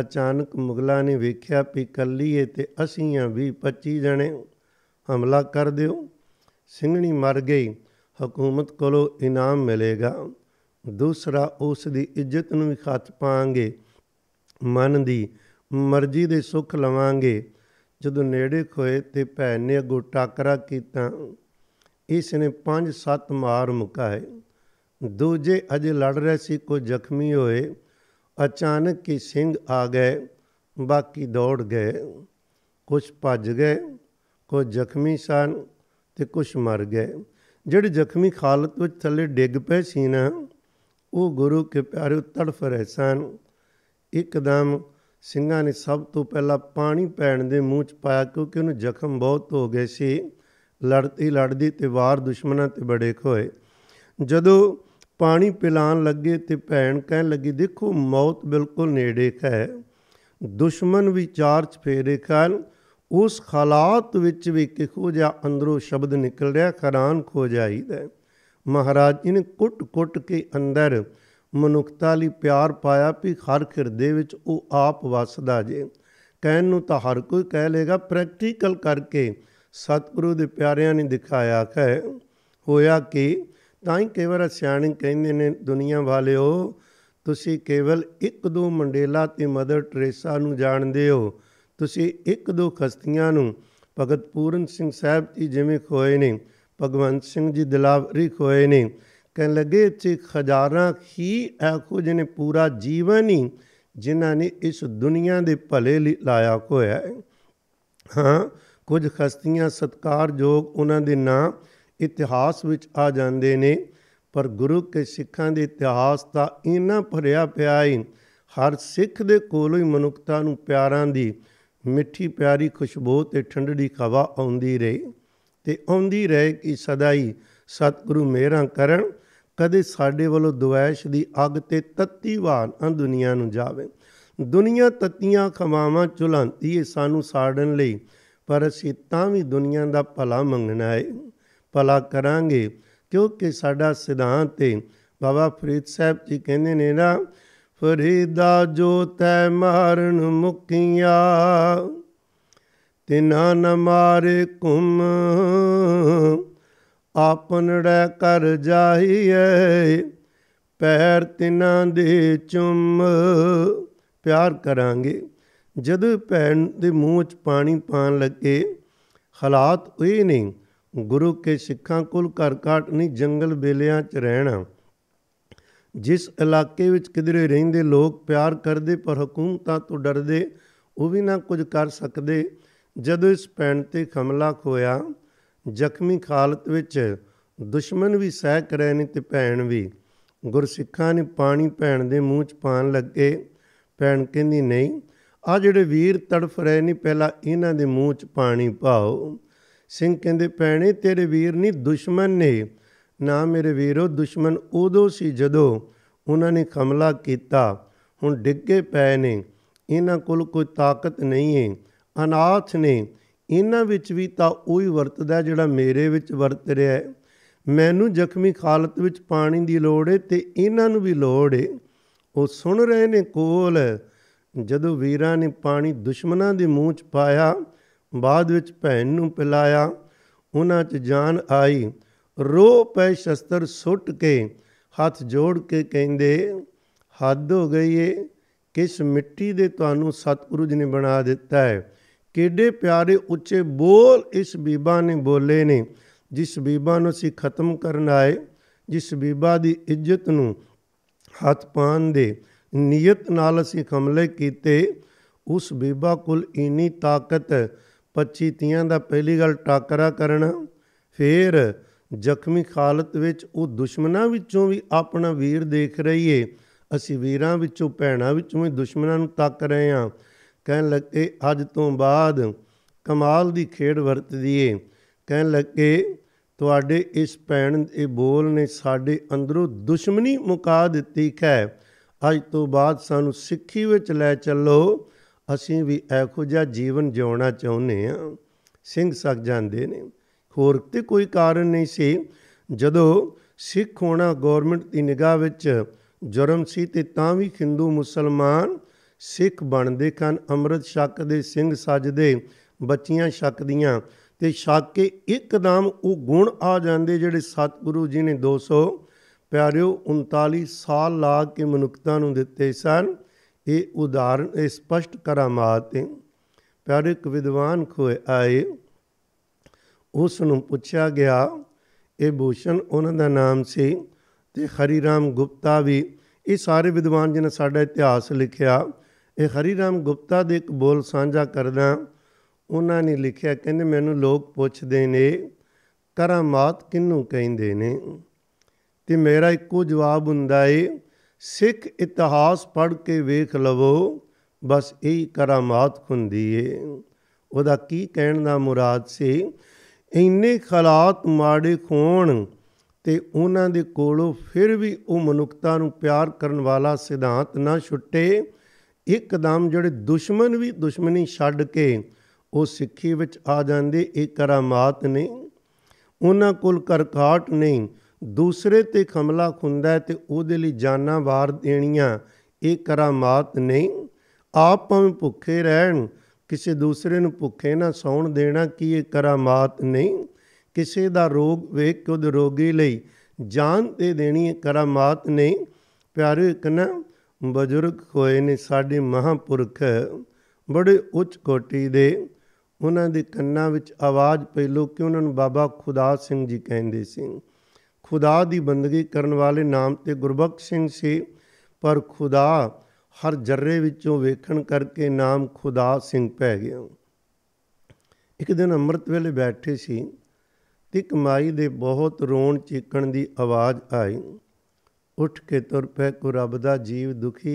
ਅਚਾਨਕ ਮੁਗਲਾਂ ਨੇ ਵੇਖਿਆ ਕਿ ਕੱਲੀ ਏ ਤੇ ਅਸੀਂ ਆ ਵੀ 25 ਜਣੇ ਹਮਲਾ ਕਰ ਦਿਓ ਸਿੰਘਣੀ ਮਰ ਗਈ ਹਕੂਮਤ ਕੋਲੋਂ ਇਨਾਮ ਮਿਲੇਗਾ ਦੂਸਰਾ ਉਸ ਦੀ ਇੱਜ਼ਤ ਨੂੰ ਵੀ ਖਤ ਪਾਵਾਂਗੇ ਮਨ ਦੀ ਮਰਜ਼ੀ ਦੇ ਸੁੱਖ ਲਵਾਂਗੇ ਜਦੋਂ ਨੇੜੇ ਖੋਏ ਤੇ ਭੈ ਨੇ ਅਗੋ ਟਾਕਰਾ ਕੀਤਾ ਇਸ ਨੇ ਪੰਜ ਸੱਤ ਮਾਰ ਮੁਕਾਏ ਦੂਜੇ ਅਜੇ ਲੜ ਰਹੇ ਸੀ ਕੋ ਜ਼ਖਮੀ ਹੋਏ ਅਚਾਨਕ ਕੀ ਸਿੰਘ ਆ ਗਏ ਬਾਕੀ ਦੌੜ ਗਏ ਕੁਝ ਭੱਜ ਗਏ ਕੋ ਜ਼ਖਮੀ ਸਨ ਤੇ ਕੁਝ ਮਰ ਗਏ ਜਿਹੜੇ ਜ਼ਖਮੀ ਹਾਲਤ ਵਿੱਚ ਥੱਲੇ ਡਿੱਗ ਪਏ ਸੀ ਨਾ ਉਹ ਗੁਰੂ ਕੇ ਪਿਆਰੇ ਤੜਫ ਰਹੇ ਸਨ ਇੱਕਦਮ ਸਿੰਘਾਂ ਨੇ ਸਭ ਤੋਂ ਪਹਿਲਾਂ ਪਾਣੀ ਪੈਣ ਦੇ ਮੂੰਹ 'ਚ ਪਾਇਆ ਕਿਉਂਕਿ ਉਹਨੂੰ ਜ਼ਖਮ ਬਹੁਤ ਹੋ ਗਏ ਸੀ ਲੜਦੀ ਲੜਦੀ ਤੇ ਵਾਰ ਦੁਸ਼ਮਣਾਂ ਤੇ ਬੜੇ ਖੋਏ ਜਦੋਂ ਪਾਣੀ ਪਿਲਾਣ ਲੱਗੇ ਤੇ ਭੈਣ ਕਹਿਣ ਲੱਗੀ ਦੇਖੋ ਮੌਤ ਬਿਲਕੁਲ ਨੇੜੇ ਹੈ ਦੁਸ਼ਮਣ ਵਿਚਾਰ ਚ ਫੇਰੇ ਕਾਲ ਉਸ ਹਾਲਾਤ ਵਿੱਚ ਵੀ ਕਿਹੋ ਜਿਹਾ ਅੰਦਰੋਂ ਸ਼ਬਦ ਨਿਕਲ ਰਿਹਾ ਖਰਾਨ ਖੋ ਜਾਈਦਾ ਮਹਾਰਾਜ ਜੀ ਨੇ ਕੁੱਟ-ਕੁੱਟ ਕੇ ਅੰਦਰ ਮਨੁੱਖਤਾ ਲਈ ਪਿਆਰ ਪਾਇਆ ਵੀ ਹਰ ਖਿਰਦੇ ਵਿੱਚ ਉਹ ਆਪ ਵਸਦਾ ਜੇ ਕਹਿਣ ਨੂੰ ਤਾਂ ਹਰ ਕੋਈ ਕਹਿ ਲੇਗਾ ਪ੍ਰੈਕਟੀਕਲ ਕਰਕੇ ਸਤਿਗੁਰੂ ਦੇ ਪਿਆਰਿਆਂ ਨੇ ਦਿਖਾਇਆ ਹੈ ਹੋਇਆ ਕਿ ਤਾਂ ਹੀ ਕਈ ਵਾਰ ਸਿਆਣੇ ਕਹਿੰਦੇ ਨੇ ਦੁਨੀਆ ਵਾਲਿਓ ਤੁਸੀਂ ਕੇਵਲ ਇੱਕ ਦੋ ਮੰਡੇਲਾ ਤੇ ਮਦਰ ਟਰੇਸਾ ਨੂੰ ਜਾਣਦੇ ਹੋ ਤੁਸੀਂ ਇੱਕ ਦੋ ਖਸਤੀਆਂ ਨੂੰ ਭਗਤ ਪੂਰਨ ਸਿੰਘ ਸਾਹਿਬ ਜੀ ਜਿਵੇਂ ਖੋਏ ਨੇ ਭਗਵੰਤ ਸਿੰਘ ਜੀ ਦਿਲਾਵਰੀ ਖੋਏ ਨੇ ਕਹਿਣ ਲੱਗੇ ਇੱਥੇ ਹਜ਼ਾਰਾਂ ਹੀ ਐਕੋ ਜਿਹਨੇ ਪੂਰਾ ਜੀਵਨ ਹੀ ਜਿਨ੍ਹਾਂ ਨੇ ਇਸ ਦੁਨੀਆ ਦੇ ਭਲੇ ਲਈ ਲਾਇਆ ਹੋਇਆ ਹੈ ਹਾਂ ਕੁਝ ਖਸਤੀਆਂ ਸਤਕਾਰਯੋਗ ਉਹਨਾਂ ਦੇ ਨਾਂ ਇਤਿਹਾਸ ਵਿੱਚ ਆ ਜਾਂਦੇ ਨੇ ਪਰ ਗੁਰੂ ਕੇ ਸਿੱਖਾਂ ਦੇ ਇਤਿਹਾਸ ਦਾ ਇੰਨਾ ਭਰਿਆ ਪਿਆ ਹੈ ਹਰ ਸਿੱਖ ਦੇ ਕੋਲ ਹੀ ਮਨੁੱਖਤਾ ਨੂੰ ਪਿਆਰਾਂ ਦੀ ਮਿੱਠੀ ਪਿਆਰੀ ਖੁਸ਼ਬੂ ਤੇ ਠੰਡੜੀ ਹਵਾ ਆਉਂਦੀ ਰਹੇ ਤੇ ਆਉਂਦੀ ਰਹੇ ਕਿ ਸਦਾ ਹੀ ਸਤਿਗੁਰੂ ਮੇਰਾ ਕਰਨ ਕਦੇ ਸਾਡੇ ਵੱਲੋਂ ਦੁਆਇਸ਼ ਦੀ ਅੱਗ ਤੇ ਤੱਤੀ ਵਾਰ ਅੰ ਦੁਨੀਆ ਨੂੰ ਜਾਵੇ ਦੁਨੀਆ ਤੱਤੀਆਂ ਖਮਾਵਾਂ ਚੁਲਾਂਦੀ ਏ ਸਾਨੂੰ ਸਾੜਨ ਲਈ ਪਰ ਅਸੀਂ ਤਾਂ ਵੀ ਦੁਨੀਆ ਦਾ ਭਲਾ ਮੰਗਣਾ ਏ ਭਲਾ ਕਰਾਂਗੇ ਕਿਉਂਕਿ ਸਾਡਾ ਸਿਧਾਂਤ ਏ ਬਾਬਾ ਫਰੀਦ ਸਾਹਿਬ ਜੀ ਕਹਿੰਦੇ ਨੇ ਨਾ ਫਰੀਦਾ ਜੋ ਤੈ ਮਾਰਨ ਮੁਕੀਆਂ ਤਿਨਾਂ ਨ ਮਾਰੇ ਕੁੰਮ ਆਪਨੜੈ ਕਰ ਜਾਈਐ ਪੈਰ ਤਿਨਾਂ ਦੇ ਚੁੰਮ ਪਿਆਰ ਕਰਾਂਗੇ ਜਦ ਭੈਣ ਦੇ ਮੂੰਹ 'ਚ ਪਾਣੀ ਪਾਣ ਲੱਗੇ ਹਾਲਾਤ ਇਹ ਨਹੀਂ ਗੁਰੂ ਕੇ ਸਿੱਖਾਂ ਕੋਲ ਘਰ ਘਾਟ ਨਹੀਂ ਜੰਗਲ ਬੇਲਿਆਂ 'ਚ ਰਹਿਣਾ ਜਿਸ ਇਲਾਕੇ ਵਿੱਚ ਕਿਧਰੇ ਰਹਿੰਦੇ ਲੋਕ ਪਿਆਰ ਕਰਦੇ ਪਰ ਹਕੂਮਤਾਂ ਤੋਂ ਡਰਦੇ ਉਹ ਵੀ ਨਾ ਕੁਝ ਕਰ ਸਕਦੇ ਜਦੋਂ ਇਸ ਪੈਣ ਤੇ ਖਮਲਾ ਖੋਇਆ ਜ਼ਖਮੀ ਹਾਲਤ ਵਿੱਚ ਦੁਸ਼ਮਣ ਵੀ ਸਹਿ ਕਰੇ ਨਹੀਂ ਤੇ ਭੈਣ ਵੀ ਗੁਰਸਿੱਖਾਂ ਨੇ ਪਾਣੀ ਭੈਣ ਦੇ ਮੂੰਹ 'ਚ ਪਾਣ ਲੱਗੇ ਭੈਣ ਕਹਿੰਦੀ ਨਹੀਂ ਆ ਜਿਹੜੇ ਵੀਰ ਤੜਫ ਰਹੇ ਨਹੀਂ ਪਹਿਲਾਂ ਇਹਨਾਂ ਦੇ ਮੂੰਹ 'ਚ ਪਾਣੀ ਪਾਓ ਸਿੰਘ ਕਹਿੰਦੇ ਭੈਣੇ ਤੇਰੇ ਵੀਰ ਨਹੀਂ ਦੁਸ਼ਮਣ ਨੇ ਨਾ ਮੇਰੇ ਵੀਰੋ ਦੁਸ਼ਮਣ ਉਦੋਂ ਸੀ ਜਦੋਂ ਉਹਨਾਂ ਨੇ ਖਮਲਾ ਕੀਤਾ ਹੁਣ ਡਿੱਗੇ ਪਏ ਨੇ ਇਹਨਾਂ ਕੋਲ ਕੋਈ ਤਾਕਤ ਨਹੀਂ ਹੈ ਅਨਾਥ ਨੇ ਇਹਨਾਂ ਵਿੱਚ ਵੀ ਤਾਂ ਉਹੀ ਵਰਤਦਾ ਜਿਹੜਾ ਮੇਰੇ ਵਿੱਚ ਵਰਤ ਰਿਹਾ ਹੈ ਮੈਨੂੰ ਜ਼ਖਮੀ ਹਾਲਤ ਵਿੱਚ ਪਾਣੀ ਦੀ ਲੋੜ ਹੈ ਤੇ ਇਹਨਾਂ ਨੂੰ ਵੀ ਲੋੜ ਹੈ ਉਹ ਸੁਣ ਰਹੇ ਨੇ ਕੋਲ ਜਦੋਂ ਵੀਰਾਂ ਨੇ ਪਾਣੀ ਦੁਸ਼ਮਨਾਂ ਦੇ ਮੂੰਹ 'ਚ ਪਾਇਆ ਬਾਅਦ ਵਿੱਚ ਭੈਣ ਨੂੰ ਪਿਲਾਇਆ ਉਹਨਾਂ 'ਚ ਜਾਨ ਆਈ ਰੋ ਪੈ ਸ਼ਸਤਰ ਸੁੱਟ ਕੇ ਹੱਥ ਜੋੜ ਕੇ ਕਹਿੰਦੇ ਹੱਦ ਹੋ ਗਈ ਏ ਕਿਸ ਮਿੱਟੀ ਦੇ ਤੁਹਾਨੂੰ ਸਤਿਗੁਰੂ ਜੀ ਨੇ ਬਣਾ ਦਿੱਤਾ ਹੈ ਕਿਹੜੇ ਪਿਆਰੇ ਉੱਚੇ ਬੋਲ ਇਸ ਬੀਬਾ ਨੇ ਬੋਲੇ ਨੇ ਜਿਸ ਬੀਬਾ ਨੂੰ ਅਸੀਂ ਖਤਮ ਕਰਨ ਆਏ ਜਿਸ ਬੀਬਾ ਦੀ ਇੱਜ਼ਤ ਨੂੰ ਹੱਥ ਪਾਣ ਦੇ ਨੀਅਤ ਨਾਲ ਅਸੀਂ ਹਮਲੇ ਕੀਤੇ ਉਸ ਬੀਬਾ ਕੋਲ ਇਨੀ ਤਾਕਤ 25 ਤੀਆਂ ਦਾ ਪਹਿਲੀ ਗੱਲ ਟਾਕਰਾ ਕਰਨਾ ਫੇਰ ਜ਼ਖਮੀ ਹਾਲਤ ਵਿੱਚ ਉਹ ਦੁਸ਼ਮਣਾਂ ਵਿੱਚੋਂ ਵੀ ਆਪਣਾ ਵੀਰ ਦੇਖ ਰਹੀ ਏ ਅਸੀਂ ਵੀਰਾਂ ਵਿੱਚੋਂ ਭੈਣਾਂ ਵਿੱਚੋਂ ਵੀ ਦੁਸ਼ਮਣਾਂ ਨੂੰ ਤੱਕ ਰਹੇ ਹਾਂ ਕਹਿਣ ਲੱਗੇ ਅੱਜ ਤੋਂ ਬਾਅਦ ਕਮਾਲ ਦੀ ਖੇਡ ਵਰਤਦੀ ਏ ਕਹਿਣ ਲੱਗੇ ਤੁਹਾਡੇ ਇਸ ਭੈਣ ਇਹ ਬੋਲ ਨੇ ਸਾਡੇ ਅੰਦਰੋਂ ਦੁਸ਼ਮਣੀ ਮੁਕਾ ਦਿੱਤੀ ਕਹਿ ਅੱਜ ਤੋਂ ਬਾਅਦ ਸਾਨੂੰ ਸਿੱਖੀ ਵਿੱਚ ਲੈ ਚੱਲੋ ਅਸੀਂ ਵੀ ਐਖੋ ਜਿਹਾ ਜੀਵਨ ਜਿਉਣਾ ਚਾਹੁੰਦੇ ਆ ਸਿੰਘ ਸਕ ਜਾਂਦੇ ਨੇ ਹੋਰ ਤੇ ਕੋਈ ਕਾਰਨ ਨਹੀਂ ਸੀ ਜਦੋਂ ਸਿੱਖ ਹੋਣਾ ਗਵਰਨਮੈਂਟ ਦੀ ਨਿਗਾਹ ਵਿੱਚ ਜੁਰਮ ਸੀ ਤੇ ਤਾਂ ਵੀ ਹਿੰਦੂ ਮੁਸਲਮਾਨ ਸਿੱਖ ਬਣਦੇ ਕਨ ਅੰਮ੍ਰਿਤ ਛੱਕ ਦੇ ਸਿੰਘ ਸਜਦੇ ਬੱਚੀਆਂ ਛੱਕਦੀਆਂ ਤੇ ਛੱਕ ਕੇ ਇੱਕਦਮ ਉਹ ਗੁਣ ਆ ਜਾਂਦੇ ਜਿਹੜੇ ਸਤਿਗੁਰੂ ਜੀ ਨੇ 200 ਪਿਆਰਿਓ 39 ਸਾਲ ਲਾ ਕੇ ਮਨੁੱਖਤਾ ਨੂੰ ਦਿੱਤੇ ਸਨ ਇਹ ਉਦਾਹਰਨ ਇਹ ਸਪਸ਼ਟ ਕਰਾਮਾਤ ਹੈ ਪਿਆਰੇ ਇੱਕ ਵਿਦਵਾਨ ਖੋਏ ਆਏ ਉਸ ਨੂੰ ਪੁੱਛਿਆ ਗਿਆ ਇਹ ਭੂਸ਼ਣ ਉਹਨਾਂ ਦਾ ਨਾਮ ਸੀ ਤੇ ਖਰੀ ਰਾਮ ਗੁਪਤਾ ਵੀ ਇਹ ਸਾਰੇ ਵਿਦਵਾਨ ਜਿਨ੍ਹਾਂ ਸਾਡਾ ਇਤਿਹਾਸ ਲਿਖਿਆ ਇਹ ਹਰੀ ਰਾਮ ਗੁਪਤਾ ਦੇ ਇੱਕ ਬੋਲ ਸਾਂਝਾ ਕਰਦਾ ਉਹਨਾਂ ਨੇ ਲਿਖਿਆ ਕਹਿੰਦੇ ਮੈਨੂੰ ਲੋਕ ਪੁੱਛਦੇ ਨੇ ਕਰਾਮਾਤ ਕਿੰਨੂੰ ਕਹਿੰਦੇ ਨੇ ਤੇ ਮੇਰਾ ਇੱਕੋ ਜਵਾਬ ਹੁੰਦਾ ਏ ਸਿੱਖ ਇਤਿਹਾਸ ਪੜ੍ਹ ਕੇ ਵੇਖ ਲਵੋ ਬਸ ਇਹ ਕਰਾਮਾਤ ਹੁੰਦੀ ਏ ਉਹਦਾ ਕੀ ਕਹਿਣ ਦਾ ਮੁਰਾਦ ਸੀ ਇੰਨੇ ਖਲਾਤ ਮਾੜੇ ਖੋਣ ਤੇ ਉਹਨਾਂ ਦੇ ਕੋਲੋਂ ਫਿਰ ਵੀ ਉਹ ਮਨੁੱਖਤਾ ਨੂੰ ਪਿਆਰ ਕਰਨ ਵਾਲਾ ਸਿਧਾਂਤ ਨਾ ਛੁੱਟੇ ਇੱਕਦਮ ਜਿਹੜੇ ਦੁਸ਼ਮਣ ਵੀ ਦੁਸ਼ਮਣੀ ਛੱਡ ਕੇ ਉਹ ਸਿੱਖੀ ਵਿੱਚ ਆ ਜਾਂਦੇ ਇਹ ਕਰਾਮਾਤ ਨਹੀਂ ਉਹਨਾਂ ਕੋਲ ਕਰਕਾਟ ਨਹੀਂ ਦੂਸਰੇ ਤੇ ਖਮਲਾ ਹੁੰਦਾ ਤੇ ਉਹਦੇ ਲਈ ਜਾਨਾਂ ਵਾਰ ਦੇਣੀਆਂ ਇਹ ਕਰਾਮਾਤ ਨਹੀਂ ਆਪ ਭਾਵੇਂ ਭੁੱਖੇ ਰਹਿਣ ਕਿਸੇ ਦੂਸਰੇ ਨੂੰ ਭੁੱਖੇ ਨਾ ਸੌਣ ਦੇਣਾ ਕੀ ਇਹ ਕਰਾਮਾਤ ਨਹੀਂ ਕਿਸੇ ਦਾ ਰੋਗ ਵੇਖ ਕੇ ਉਹਦੇ ਰੋਗੀ ਲਈ ਜਾਨ ਤੇ ਦੇਣੀ ਇਹ ਕਰਾਮਾਤ ਨਹੀਂ ਪਿਆਰੇ ਕਨਾ ਬਜ਼ੁਰਗ ਹੋਏ ਨੇ ਸਾਡੇ ਮਹਾਪੁਰਖ ਬੜੇ ਉੱਚ ਕੋਟੀ ਦੇ ਉਹਨਾਂ ਦੇ ਕੰਨਾਂ ਵਿੱਚ ਆਵਾਜ਼ ਪਈ ਕਿ ਉਹਨਾਂ ਨੂੰ ਬਾਬਾ ਖੁਦਾ ਸਿੰਘ ਜੀ ਕਹਿੰਦੇ ਸੀ ਖੁਦਾ ਦੀ ਬੰਦਗੀ ਕਰਨ ਵਾਲੇ ਨਾਮ ਤੇ ਗੁਰਬਖਸ਼ ਸਿੰਘ ਸੀ ਪਰ ਖੁਦਾ ਹਰ ਜਰਰੇ ਵਿੱਚੋਂ ਵੇਖਣ ਕਰਕੇ ਨਾਮ ਖੁਦਾ ਸਿੰਘ ਪੈ ਗਿਆ ਇੱਕ ਦਿਨ ਅੰਮ੍ਰਿਤ ਵੇਲੇ ਬੈਠੇ ਸੀ ਤੇ ਕਮਾਈ ਦੇ ਬਹੁਤ ਰੋਣ ਚੀਕਣ ਦੀ ਆਵਾਜ਼ ਆਈ ਉੱਠ ਕੇ ਤੁਰ ਪੈ ਕੋ ਰੱਬ ਦਾ ਜੀਵ ਦੁਖੀ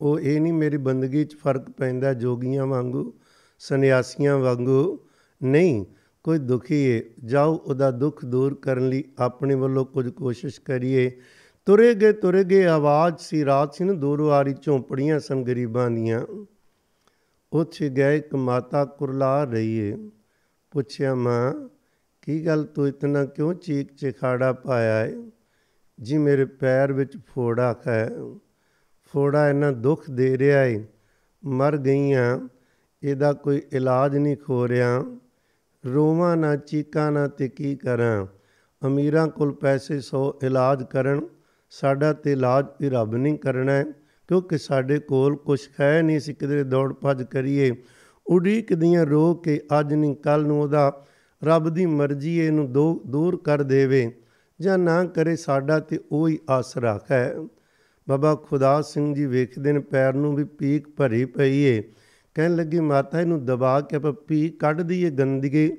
ਉਹ ਇਹ ਨਹੀਂ ਮੇਰੀ ਬੰਦਗੀ 'ਚ ਫਰਕ ਪੈਂਦਾ ਜੋਗੀਆਂ ਵਾਂਗੂ ਸੰਨਿਆਸੀਆਂ ਵਾਂਗੂ ਨਹੀਂ ਕੋਈ ਦੁਖੀ ਏ ਜਾਓ ਉਹਦਾ ਦੁੱਖ ਦੂਰ ਕਰਨ ਲਈ ਆਪਣੇ ਵੱਲੋਂ ਕੁਝ ਕੋਸ਼ਿਸ਼ ਕਰੀਏ ਤੁਰੇ ਗਏ ਤੁਰੇ ਗਏ ਆਵਾਜ਼ ਸੀ ਰਾਤ ਸੀ ਨਾ ਦੂਰੋਂ ਆ ਰਹੀ ਝੋਂਪੜੀਆਂ ਸੰ ਗਰੀਬਾਂ ਦੀਆਂ ਉੱਥੇ ਗਏ ਇੱਕ ਮਾਤਾ ਕੁਰਲਾ ਰਹੀ ਏ ਪੁੱਛਿਆ ਮਾਂ ਕੀ ਗੱਲ ਤੂੰ ਇਤਨਾ ਕਿਉਂ ਚੀਕ ਚਿਖਾੜਾ ਪਾਇਆ ਏ ਜੀ ਮੇਰੇ ਪੈਰ ਵਿੱਚ ਫੋੜਾ ਹੈ ਫੋੜਾ ਇਹਨਾਂ ਦੁੱਖ ਦੇ ਰਿਹਾ ਏ ਮਰ ਗਈਆਂ ਇਹਦਾ ਕੋਈ ਇਲਾਜ ਨਹੀਂ ਖੋ ਰਿਆ ਰੋਵਾ ਨਾ ਚੀਕਾ ਨਾ ਤੇ ਕੀ ਕਰਾਂ ਅਮੀਰਾਂ ਕੋਲ ਪੈਸੇ ਸੋ ਇਲਾਜ ਕਰਨ ਸਾਡਾ ਤੇ ਇਲਾਜ ਵੀ ਰੱਬ ਨਹੀਂ ਕਰਨਾ ਕਿਉਂਕਿ ਸਾਡੇ ਕੋਲ ਕੁਝ ਹੈ ਨਹੀਂ ਸੀ ਕਿਧਰੇ ਦੌੜ ਭੱਜ ਕਰੀਏ ਉਡੀਕ ਦੀਆਂ ਰੋ ਕੇ ਅੱਜ ਨਹੀਂ ਕੱਲ ਨੂੰ ਉਹਦਾ ਰੱਬ ਦੀ ਮਰਜ਼ੀ ਇਹਨੂੰ ਦੂਰ ਕਰ ਦੇਵੇ ਜਾਂ ਨਾ ਕਰੇ ਸਾਡਾ ਤੇ ਉਹ ਹੀ ਆਸਰਾ ਹੈ ਬਾਬਾ ਖੁਦਾ ਸਿੰਘ ਜੀ ਵੇਖਦੇ ਨੇ ਪੈਰ ਨੂੰ ਵੀ ਪੀਕ ਭਰੀ ਪਈ ਏ ਕਹਿਣ ਲੱਗੀ ਮਾਤਾ ਇਹਨੂੰ ਦਬਾ ਕੇ ਆਪਾਂ ਪੀਕ ਕੱਢ ਦਈਏ ਗੰਦਗੀ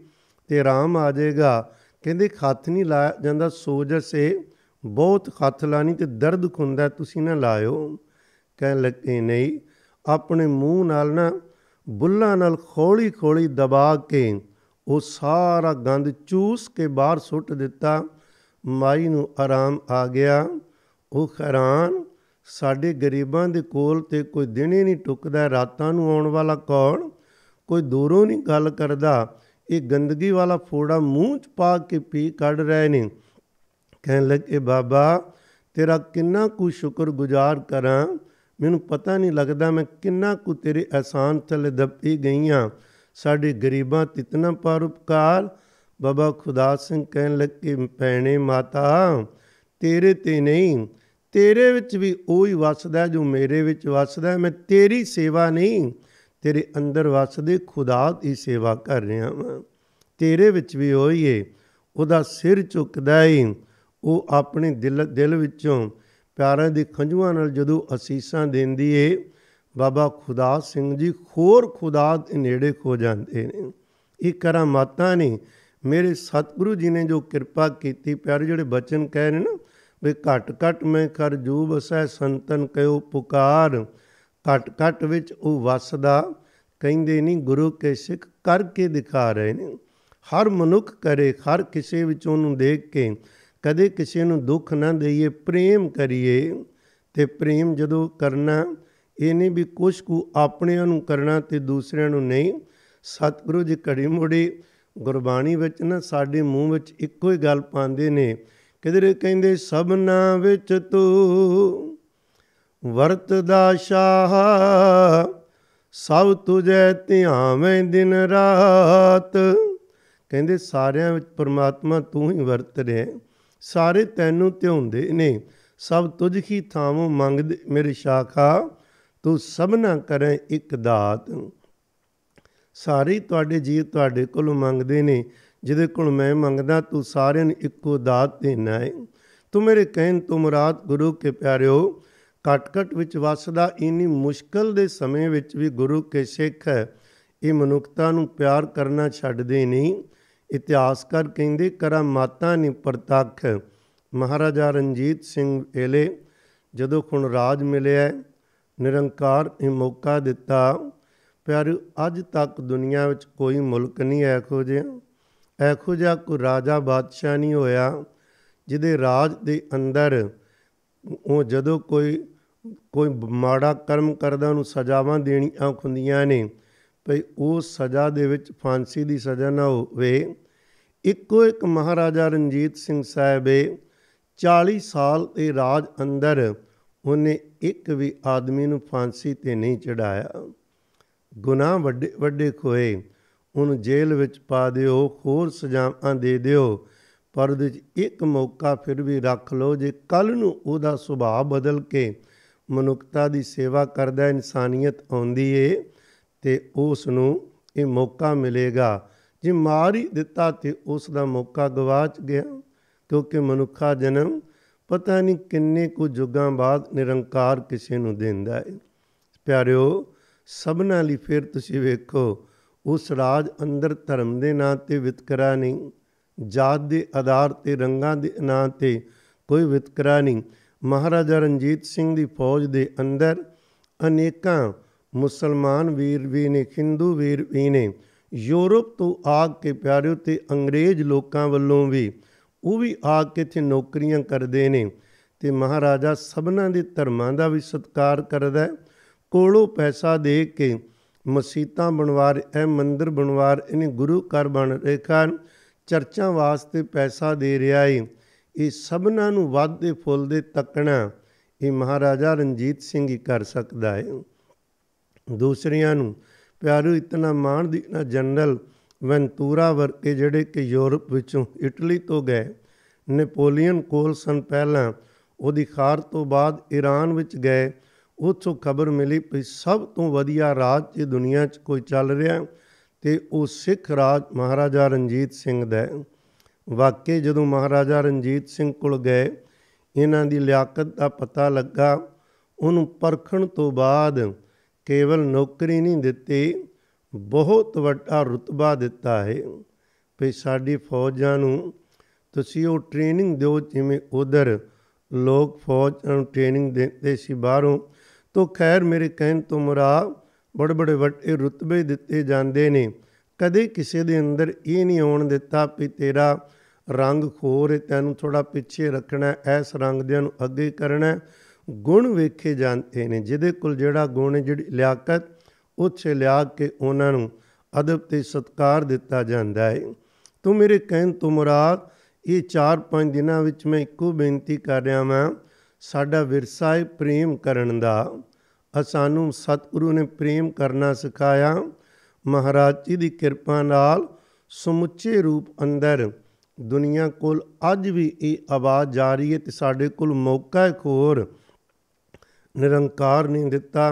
ਤੇ ਆਰਾਮ ਆ ਜਾਏਗਾ ਕਹਿੰਦੇ ਖੱਤ ਨਹੀਂ ਲਾ ਜਾਂਦਾ ਸੋਜਰ ਸੇ ਬਹੁਤ ਖੱਤ ਲਾਣੀ ਤੇ ਦਰਦ ਖੁੰਦਾ ਤੁਸੀਂ ਨਾ ਲਾਇਓ ਕਹਿਣ ਲੱਗੇ ਨਹੀਂ ਆਪਣੇ ਮੂੰਹ ਨਾਲ ਨਾ ਬੁੱਲਾਂ ਨਾਲ ਖੋਲੀ ਖੋਲੀ ਦਬਾ ਕੇ ਉਹ ਸਾਰਾ ਗੰਦ ਚੂਸ ਕੇ ਬਾਹਰ ਸੁੱਟ ਦਿੱਤਾ ਮਾਈ ਨੂੰ ਆਰਾਮ ਆ ਗਿਆ ਉਹ ਹੈਰਾਨ ਸਾਡੇ ਗਰੀਬਾਂ ਦੇ ਕੋਲ ਤੇ ਕੋਈ ਦਿਨੇ ਨਹੀਂ ਟੁੱਕਦਾ ਰਾਤਾਂ ਨੂੰ ਆਉਣ ਵਾਲਾ ਕੌਣ ਕੋਈ ਦੂਰੋਂ ਨਹੀਂ ਗੱਲ ਕਰਦਾ ਇਹ ਗੰਦਗੀ ਵਾਲਾ ਫੋੜਾ ਮੂੰਹ 'ਚ ਪਾ ਕੇ ਪੀ ਕੱਢ ਰਹੇ ਨੇ ਕਹਿਣ ਲੱਗੇ ਬਾਬਾ ਤੇਰਾ ਕਿੰਨਾ ਕੁ ਸ਼ੁਕਰਗੁਜ਼ਾਰ ਕਰਾਂ ਮੈਨੂੰ ਪਤਾ ਨਹੀਂ ਲੱਗਦਾ ਮੈਂ ਕਿੰਨਾ ਕੁ ਤੇਰੇ ਅਹਿਸਾਨ ਥੱਲੇ ਦਬੀ ਗਈਆਂ ਸਾਡੇ ਗਰੀਬਾਂ ਤਿਤਨਾ ਪਰਉਪਕਾਰ ਬਾਬਾ ਖੁਦਾ ਸਿੰਘ ਕਹਿਣ ਲੱਗੇ ਭੈਣੇ ਮਾਤਾ ਤੇਰੇ ਤੇ ਨਹੀਂ ਤੇਰੇ ਵਿੱਚ ਵੀ ਉਹ ਹੀ ਵਸਦਾ ਜੋ ਮੇਰੇ ਵਿੱਚ ਵਸਦਾ ਮੈਂ ਤੇਰੀ ਸੇਵਾ ਨਹੀਂ ਤੇਰੇ ਅੰਦਰ ਵਸਦੇ ਖੁਦਾ ਦੀ ਸੇਵਾ ਕਰ ਰਿਹਾ ਹਾਂ ਤੇਰੇ ਵਿੱਚ ਵੀ ਉਹੀ ਏ ਉਹਦਾ ਸਿਰ ਝੁਕਦਾ ਏ ਉਹ ਆਪਣੇ ਦਿਲ ਦਿਲ ਵਿੱਚੋਂ ਪਿਆਰਾਂ ਦੇ ਖੰਝੂਆਂ ਨਾਲ ਜਦੋਂ ਅਸੀਸਾਂ ਦਿੰਦੀ ਏ ਬਾਬਾ ਖੁਦਾ ਸਿੰਘ ਜੀ ਖੋਰ ਖੁਦਾ ਦੇ ਨੇੜੇ ਖੋ ਜਾਂਦੇ ਨੇ ਇਹ ਕਰਾਮਾਤਾਂ ਨੇ ਮੇਰੇ ਸਤਿਗੁਰੂ ਜੀ ਨੇ ਜੋ ਕਿਰਪਾ ਕੀਤੀ ਪਿਆਰੇ ਜਿਹੜੇ ਬਚਨ ਕਹਿ ਰਹੇ ਨਾ ਵੀ ਘਟ ਘਟ ਮੈਂ ਕਰ ਜੂ ਬਸੈ ਸੰਤਨ ਕਯੋ ਪੁਕਾਰ ਘਟ ਘਟ ਵਿੱਚ ਉਹ ਵਸਦਾ ਕਹਿੰਦੇ ਨਹੀਂ ਗੁਰੂ ਕੇ ਸਿੱਖ ਕਰਕੇ ਦਿਖਾ ਰਹੇ ਨੇ ਹਰ ਮਨੁੱਖ ਕਰੇ ਹਰ ਕਿਸੇ ਵਿੱਚ ਉਹਨੂੰ ਦੇਖ ਕੇ ਕਦੇ ਕਿਸੇ ਨੂੰ ਦੁੱਖ ਨਾ ਦੇਈਏ ਪ੍ਰੇਮ ਕਰੀਏ ਤੇ ਪ੍ਰੇਮ ਜਦੋਂ ਕਰਨਾ ਇਹ ਨਹੀਂ ਵੀ ਕੁਝ ਕੁ ਆਪਣਿਆਂ ਨੂੰ ਕਰਨਾ ਤੇ ਦੂਸਰਿਆਂ ਨੂੰ ਨਹੀਂ ਸਤਿਗੁਰੂ ਜੀ ਘੜੀ ਮੋੜੀ ਗੁਰਬਾਣੀ ਵਿੱਚ ਨਾ ਸਾਡੇ ਮੂੰਹ ਵਿੱਚ ਇੱਕੋ ਹੀ ਗੱਲ ਪਾਉਂਦੇ ਨੇ ਕਿਦਰੇ ਕਹਿੰਦੇ ਸਭਨਾ ਵਿੱਚ ਤੂੰ ਵਰਤਦਾ ਸ਼ਾਹ ਸਭ ਤੁਝੇ ਧਿਆਵੇਂ ਦਿਨ ਰਾਤ ਕਹਿੰਦੇ ਸਾਰਿਆਂ ਵਿੱਚ ਪਰਮਾਤਮਾ ਤੂੰ ਹੀ ਵਰਤ ਰਿਹਾ ਸਾਰੇ ਤੈਨੂੰ ਧਿਆਉਂਦੇ ਨੇ ਸਭ ਤੁਝ ਹੀ ਥਾਵੋਂ ਮੰਗਦੇ ਮੇਰੇ ਸ਼ਾਖਾ ਤੂੰ ਸਭਨਾ ਕਰੇ ਇੱਕ ਦਾਤ ਸਾਰੇ ਤੁਹਾਡੇ ਜੀਵ ਤੁਹਾਡੇ ਕੋਲ ਮੰਗਦੇ ਨੇ ਜਿਹਦੇ ਕੋਲ ਮੈਂ ਮੰਗਦਾ ਤੂੰ ਸਾਰਿਆਂ ਨੂੰ ਇੱਕੋ ਦਾਤ ਦੇਣਾ ਹੈ ਤੂੰ ਮੇਰੇ ਕਹਿਣ ਤੋਂ ਮੁਰਾਦ ਗੁਰੂ ਕੇ ਪਿਆਰਿਓ ਕਟਕਟ ਵਿੱਚ ਵਸਦਾ ਇਨੀ ਮੁਸ਼ਕਲ ਦੇ ਸਮੇਂ ਵਿੱਚ ਵੀ ਗੁਰੂ ਕੇ ਸਿੱਖ ਇਹ ਮਨੁੱਖਤਾ ਨੂੰ ਪਿਆਰ ਕਰਨਾ ਛੱਡਦੇ ਨਹੀਂ ਇਤਿਹਾਸਕਾਰ ਕਹਿੰਦੇ ਮਾਤਾ ਨਹੀਂ ਪ੍ਰਤੱਖ ਮਹਾਰਾਜਾ ਰਣਜੀਤ ਸਿੰਘ ਵੇਲੇ ਜਦੋਂ ਖੁਣ ਰਾਜ ਮਿਲਿਆ ਨਿਰੰਕਾਰ ਇਹ ਮੌਕਾ ਦਿੱਤਾ ਪਿਆਰ ਅੱਜ ਤੱਕ ਦੁਨੀਆ ਵਿੱਚ ਕੋਈ ਮੁਲਕ ਨਹੀਂ ਐਖੋ ਜਿਹਾ ਐਖੋ ਜਿਹਾ ਕੋਈ ਰਾਜਾ ਬਾਦਸ਼ਾਹ ਨਹੀਂ ਹੋਇਆ ਜਿਹਦੇ ਰਾਜ ਦੇ ਅੰਦਰ ਉਹ ਜਦੋਂ ਕੋਈ ਕੋਈ ਮਾੜਾ ਕਰਮ ਕਰਦਾ ਨੂੰ ਸਜ਼ਾਵਾਂ ਦੇਣੀ ਆ ਹੁੰਦੀਆਂ ਨੇ ਭਈ ਉਹ ਸਜ਼ਾ ਦੇ ਵਿੱਚ ਫਾਂਸੀ ਦੀ ਸਜ਼ਾ ਨਾ ਹੋਵੇ ਇੱਕੋ ਇੱਕ ਮਹਾਰਾਜਾ ਰਣਜੀਤ ਸਿੰਘ ਸਾਹਿਬ 40 ਸਾਲ ਦੇ ਰਾਜ ਅੰਦਰ ਉਹਨੇ ਇੱਕ ਵੀ ਆਦਮੀ ਨੂੰ ਫਾਂਸੀ ਤੇ ਨਹੀਂ ਚੜਾਇਆ ਗੁਨਾਹ ਵੱਡੇ ਵੱਡੇ ਕੋਏ ਉਹਨੂੰ ਜੇਲ੍ਹ ਵਿੱਚ ਪਾ ਦਿਓ ਹੋਰ ਸਜ਼ਾਵਾਂ ਦੇ ਦਿਓ ਪਰ ਉਹਦੇ 'ਚ ਇੱਕ ਮੌਕਾ ਫਿਰ ਵੀ ਰੱਖ ਲਓ ਜੇ ਕੱਲ ਨੂੰ ਉਹਦਾ ਸੁਭਾਅ ਬਦਲ ਕੇ ਮਨੁੱਖਤਾ ਦੀ ਸੇਵਾ ਕਰਦਾ ਇਨਸਾਨੀਅਤ ਆਉਂਦੀ ਏ ਤੇ ਉਸ ਨੂੰ ਇਹ ਮੌਕਾ ਮਿਲੇਗਾ ਜੇ ਮਾਰ ਹੀ ਦਿੱਤਾ ਤੇ ਉਸ ਦਾ ਮੌਕਾ ਗਵਾਚ ਗਿਆ ਕਿਉਂਕਿ ਮਨੁੱਖਾ ਜਨਮ ਪਤਾ ਨਹੀਂ ਕਿੰਨੇ ਕੁ ਜੁਗਾਂ ਬਾਅਦ ਨਿਰੰਕਾਰ ਕਿਸੇ ਨੂੰ ਦਿੰਦਾ ਏ ਪਿਆਰਿਓ ਸਭਨਾਂ ਲਈ ਫਿਰ ਤੁਸੀਂ ਵੇਖੋ ਉਸ ਰਾਜ ਅੰਦਰ ਧਰਮ ਦੇ ਨਾਂ ਤੇ ਵਿਤਕਰਾ ਨਹੀਂ ਜਾਤ ਦੇ ਆਧਾਰ ਤੇ ਰੰਗਾਂ ਦੇ ਨਾਂ ਤੇ ਕੋਈ ਵਿਤਕਰਾ ਨਹੀਂ ਮਹਾਰਾਜਾ ਰਣਜੀਤ ਸਿੰਘ ਦੀ ਫੌਜ ਦੇ ਅੰਦਰ ਅਨੇਕਾਂ ਮੁਸਲਮਾਨ ਵੀਰ ਵੀ ਨੇ ਹਿੰਦੂ ਵੀਰ ਵੀ ਨੇ ਯੂਰਪ ਤੋਂ ਆ ਕੇ ਪਿਆਰਿਓ ਤੇ ਅੰਗਰੇਜ਼ ਲੋਕਾਂ ਵੱਲੋਂ ਵੀ ਉਹ ਵੀ ਆ ਕੇ ਇੱਥੇ ਨੌਕਰੀਆਂ ਕਰਦੇ ਨੇ ਤੇ ਮਹਾਰਾਜਾ ਸਭਨਾਂ ਦੇ ਧਰਮਾਂ ਦਾ ਵੀ ਸਤਿਕਾਰ ਕਰਦਾ ਹੈ ਕੋਲੋਂ ਪੈਸਾ ਦੇ ਕੇ ਮਸੀਤਾਂ ਬਣਵਾ ਰਹੇ ਐ ਮੰਦਿਰ ਬਣਵਾ ਰਹੇ ਨੇ ਗੁਰੂ ਘਰ ਬਣ ਰਹੇ ਕਾਰਨ ਚਰਚਾਂ ਵਾਸਤੇ ਪੈਸਾ ਦੇ ਰਿਹਾ ਏ ਇਹ ਸਭਨਾਂ ਨੂੰ ਵਾਧੇ ਫੁੱਲ ਦੇ ਤੱਕਣਾ ਇਹ ਮਹਾਰਾਜਾ ਰਣਜੀਤ ਸਿੰਘ ਹੀ ਕਰ ਸਕਦਾ ਹੈ ਦੂਸਰਿਆਂ ਨੂੰ ਪਿਆਰੂ ਇਤਨਾ ਮਾਣ ਦੀ ਨਾ ਜਨਰਲ ਵੈਂਟੂਰਾ ਵਰਕੇ ਜਿਹੜੇ ਕਿ ਯੂਰਪ ਵਿੱਚੋਂ ਇਟਲੀ ਤੋਂ ਗਏ ਨੈਪੋਲੀਅਨ ਕੋਲ ਸਨ ਪਹਿਲਾਂ ਉਹਦੀ ਖਾਰ ਤੋਂ ਬਾਅਦ ਈਰਾਨ ਵਿੱਚ ਗਏ ਉੱਥੋਂ ਖਬਰ ਮਿਲੀ ਕਿ ਸਭ ਤੋਂ ਵਧੀਆ ਰਾਜ ਜੇ ਦੁਨੀਆ 'ਚ ਕੋਈ ਚੱਲ ਰਿਹਾ ਤੇ ਉਹ ਸਿੱਖ ਰਾਜ ਮਹਾਰਾਜਾ ਰਣਜੀਤ ਸਿੰਘ ਦਾ ਵਾਕਈ ਜਦੋਂ ਮਹਾਰਾਜਾ ਰਣਜੀਤ ਸਿੰਘ ਕੋਲ ਗਏ ਇਹਨਾਂ ਦੀ ਲਿਆਕਤ ਦਾ ਪਤਾ ਲੱਗਾ ਉਹਨੂੰ ਪਰਖਣ ਤੋਂ ਬਾਅਦ ਕੇਵਲ ਨੌਕਰੀ ਨਹੀਂ ਦਿੱਤੀ ਬਹੁਤ ਵੱਡਾ ਰਤਬਾ ਦਿੱਤਾ ਹੈ ਵੀ ਸਾਡੀ ਫੌਜਾਂ ਨੂੰ ਤੁਸੀਂ ਉਹ ਟ੍ਰੇਨਿੰਗ ਦਿਓ ਜਿਵੇਂ ਉਧਰ ਲੋਕ ਫੌਜ ਨੂੰ ਟ੍ਰੇਨਿੰਗ ਦਿੰਦੇ ਸੀ ਬਾਹਰੋਂ ਤੋ ਖੈਰ ਮੇਰੇ ਕਹਿਣ ਤੋਂ ਮੁਰਾ ਬੜ ਬੜੇ ਵੱਡੇ ਰੁਤਬੇ ਦਿੱਤੇ ਜਾਂਦੇ ਨੇ ਕਦੇ ਕਿਸੇ ਦੇ ਅੰਦਰ ਇਹ ਨਹੀਂ ਆਉਣ ਦਿੱਤਾ ਕਿ ਤੇਰਾ ਰੰਗ ਖੋਰ ਹੈ ਤੈਨੂੰ ਥੋੜਾ ਪਿੱਛੇ ਰੱਖਣਾ ਐਸ ਰੰਗ ਦੇ ਨੂੰ ਅੱਗੇ ਕਰਨਾ ਗੁਣ ਵੇਖੇ ਜਾਂਦੇ ਨੇ ਜਿਹਦੇ ਕੋਲ ਜਿਹੜਾ ਗੁਣ ਹੈ ਜਿਹੜੀ ਲਿਆਕਤ ਉੱਥੇ ਲਿਆ ਕੇ ਉਹਨਾਂ ਨੂੰ ਅਦਬ ਤੇ ਸਤਕਾਰ ਦਿੱਤਾ ਜਾਂਦਾ ਹੈ ਤੂੰ ਮੇਰੇ ਕਹਿਣ ਤੋਂ ਮੁਰਾਦ ਇਹ 4-5 ਦਿਨਾਂ ਵਿੱਚ ਮੈਂ ਇੱਕੋ ਬੇਨਤੀ ਕਰ ਰਿਹਾ ਮੈਂ ਸਾਡਾ ਵਿਰਸਾ ਹੈ ਪ੍ਰੇਮ ਕਰਨ ਦਾ ਆ ਸਾਨੂੰ ਸਤਿਗੁਰੂ ਨੇ ਪ੍ਰੇਮ ਕਰਨਾ ਸਿਖਾਇਆ ਮਹਾਰਾਜ ਜੀ ਦੀ ਕਿਰਪਾ ਨਾਲ ਸਮੁੱਚੇ ਰੂਪ ਅੰਦਰ ਦੁਨੀਆ ਕੋਲ ਅੱਜ ਵੀ ਇਹ ਆਵਾਜ਼ ਜਾ ਰਹੀ ਹੈ ਤੇ ਸਾਡੇ ਕੋਲ ਮੌਕਾ ਹੈ ਖੋਰ ਨਿਰੰਕਾਰ ਨੇ ਦਿੱਤਾ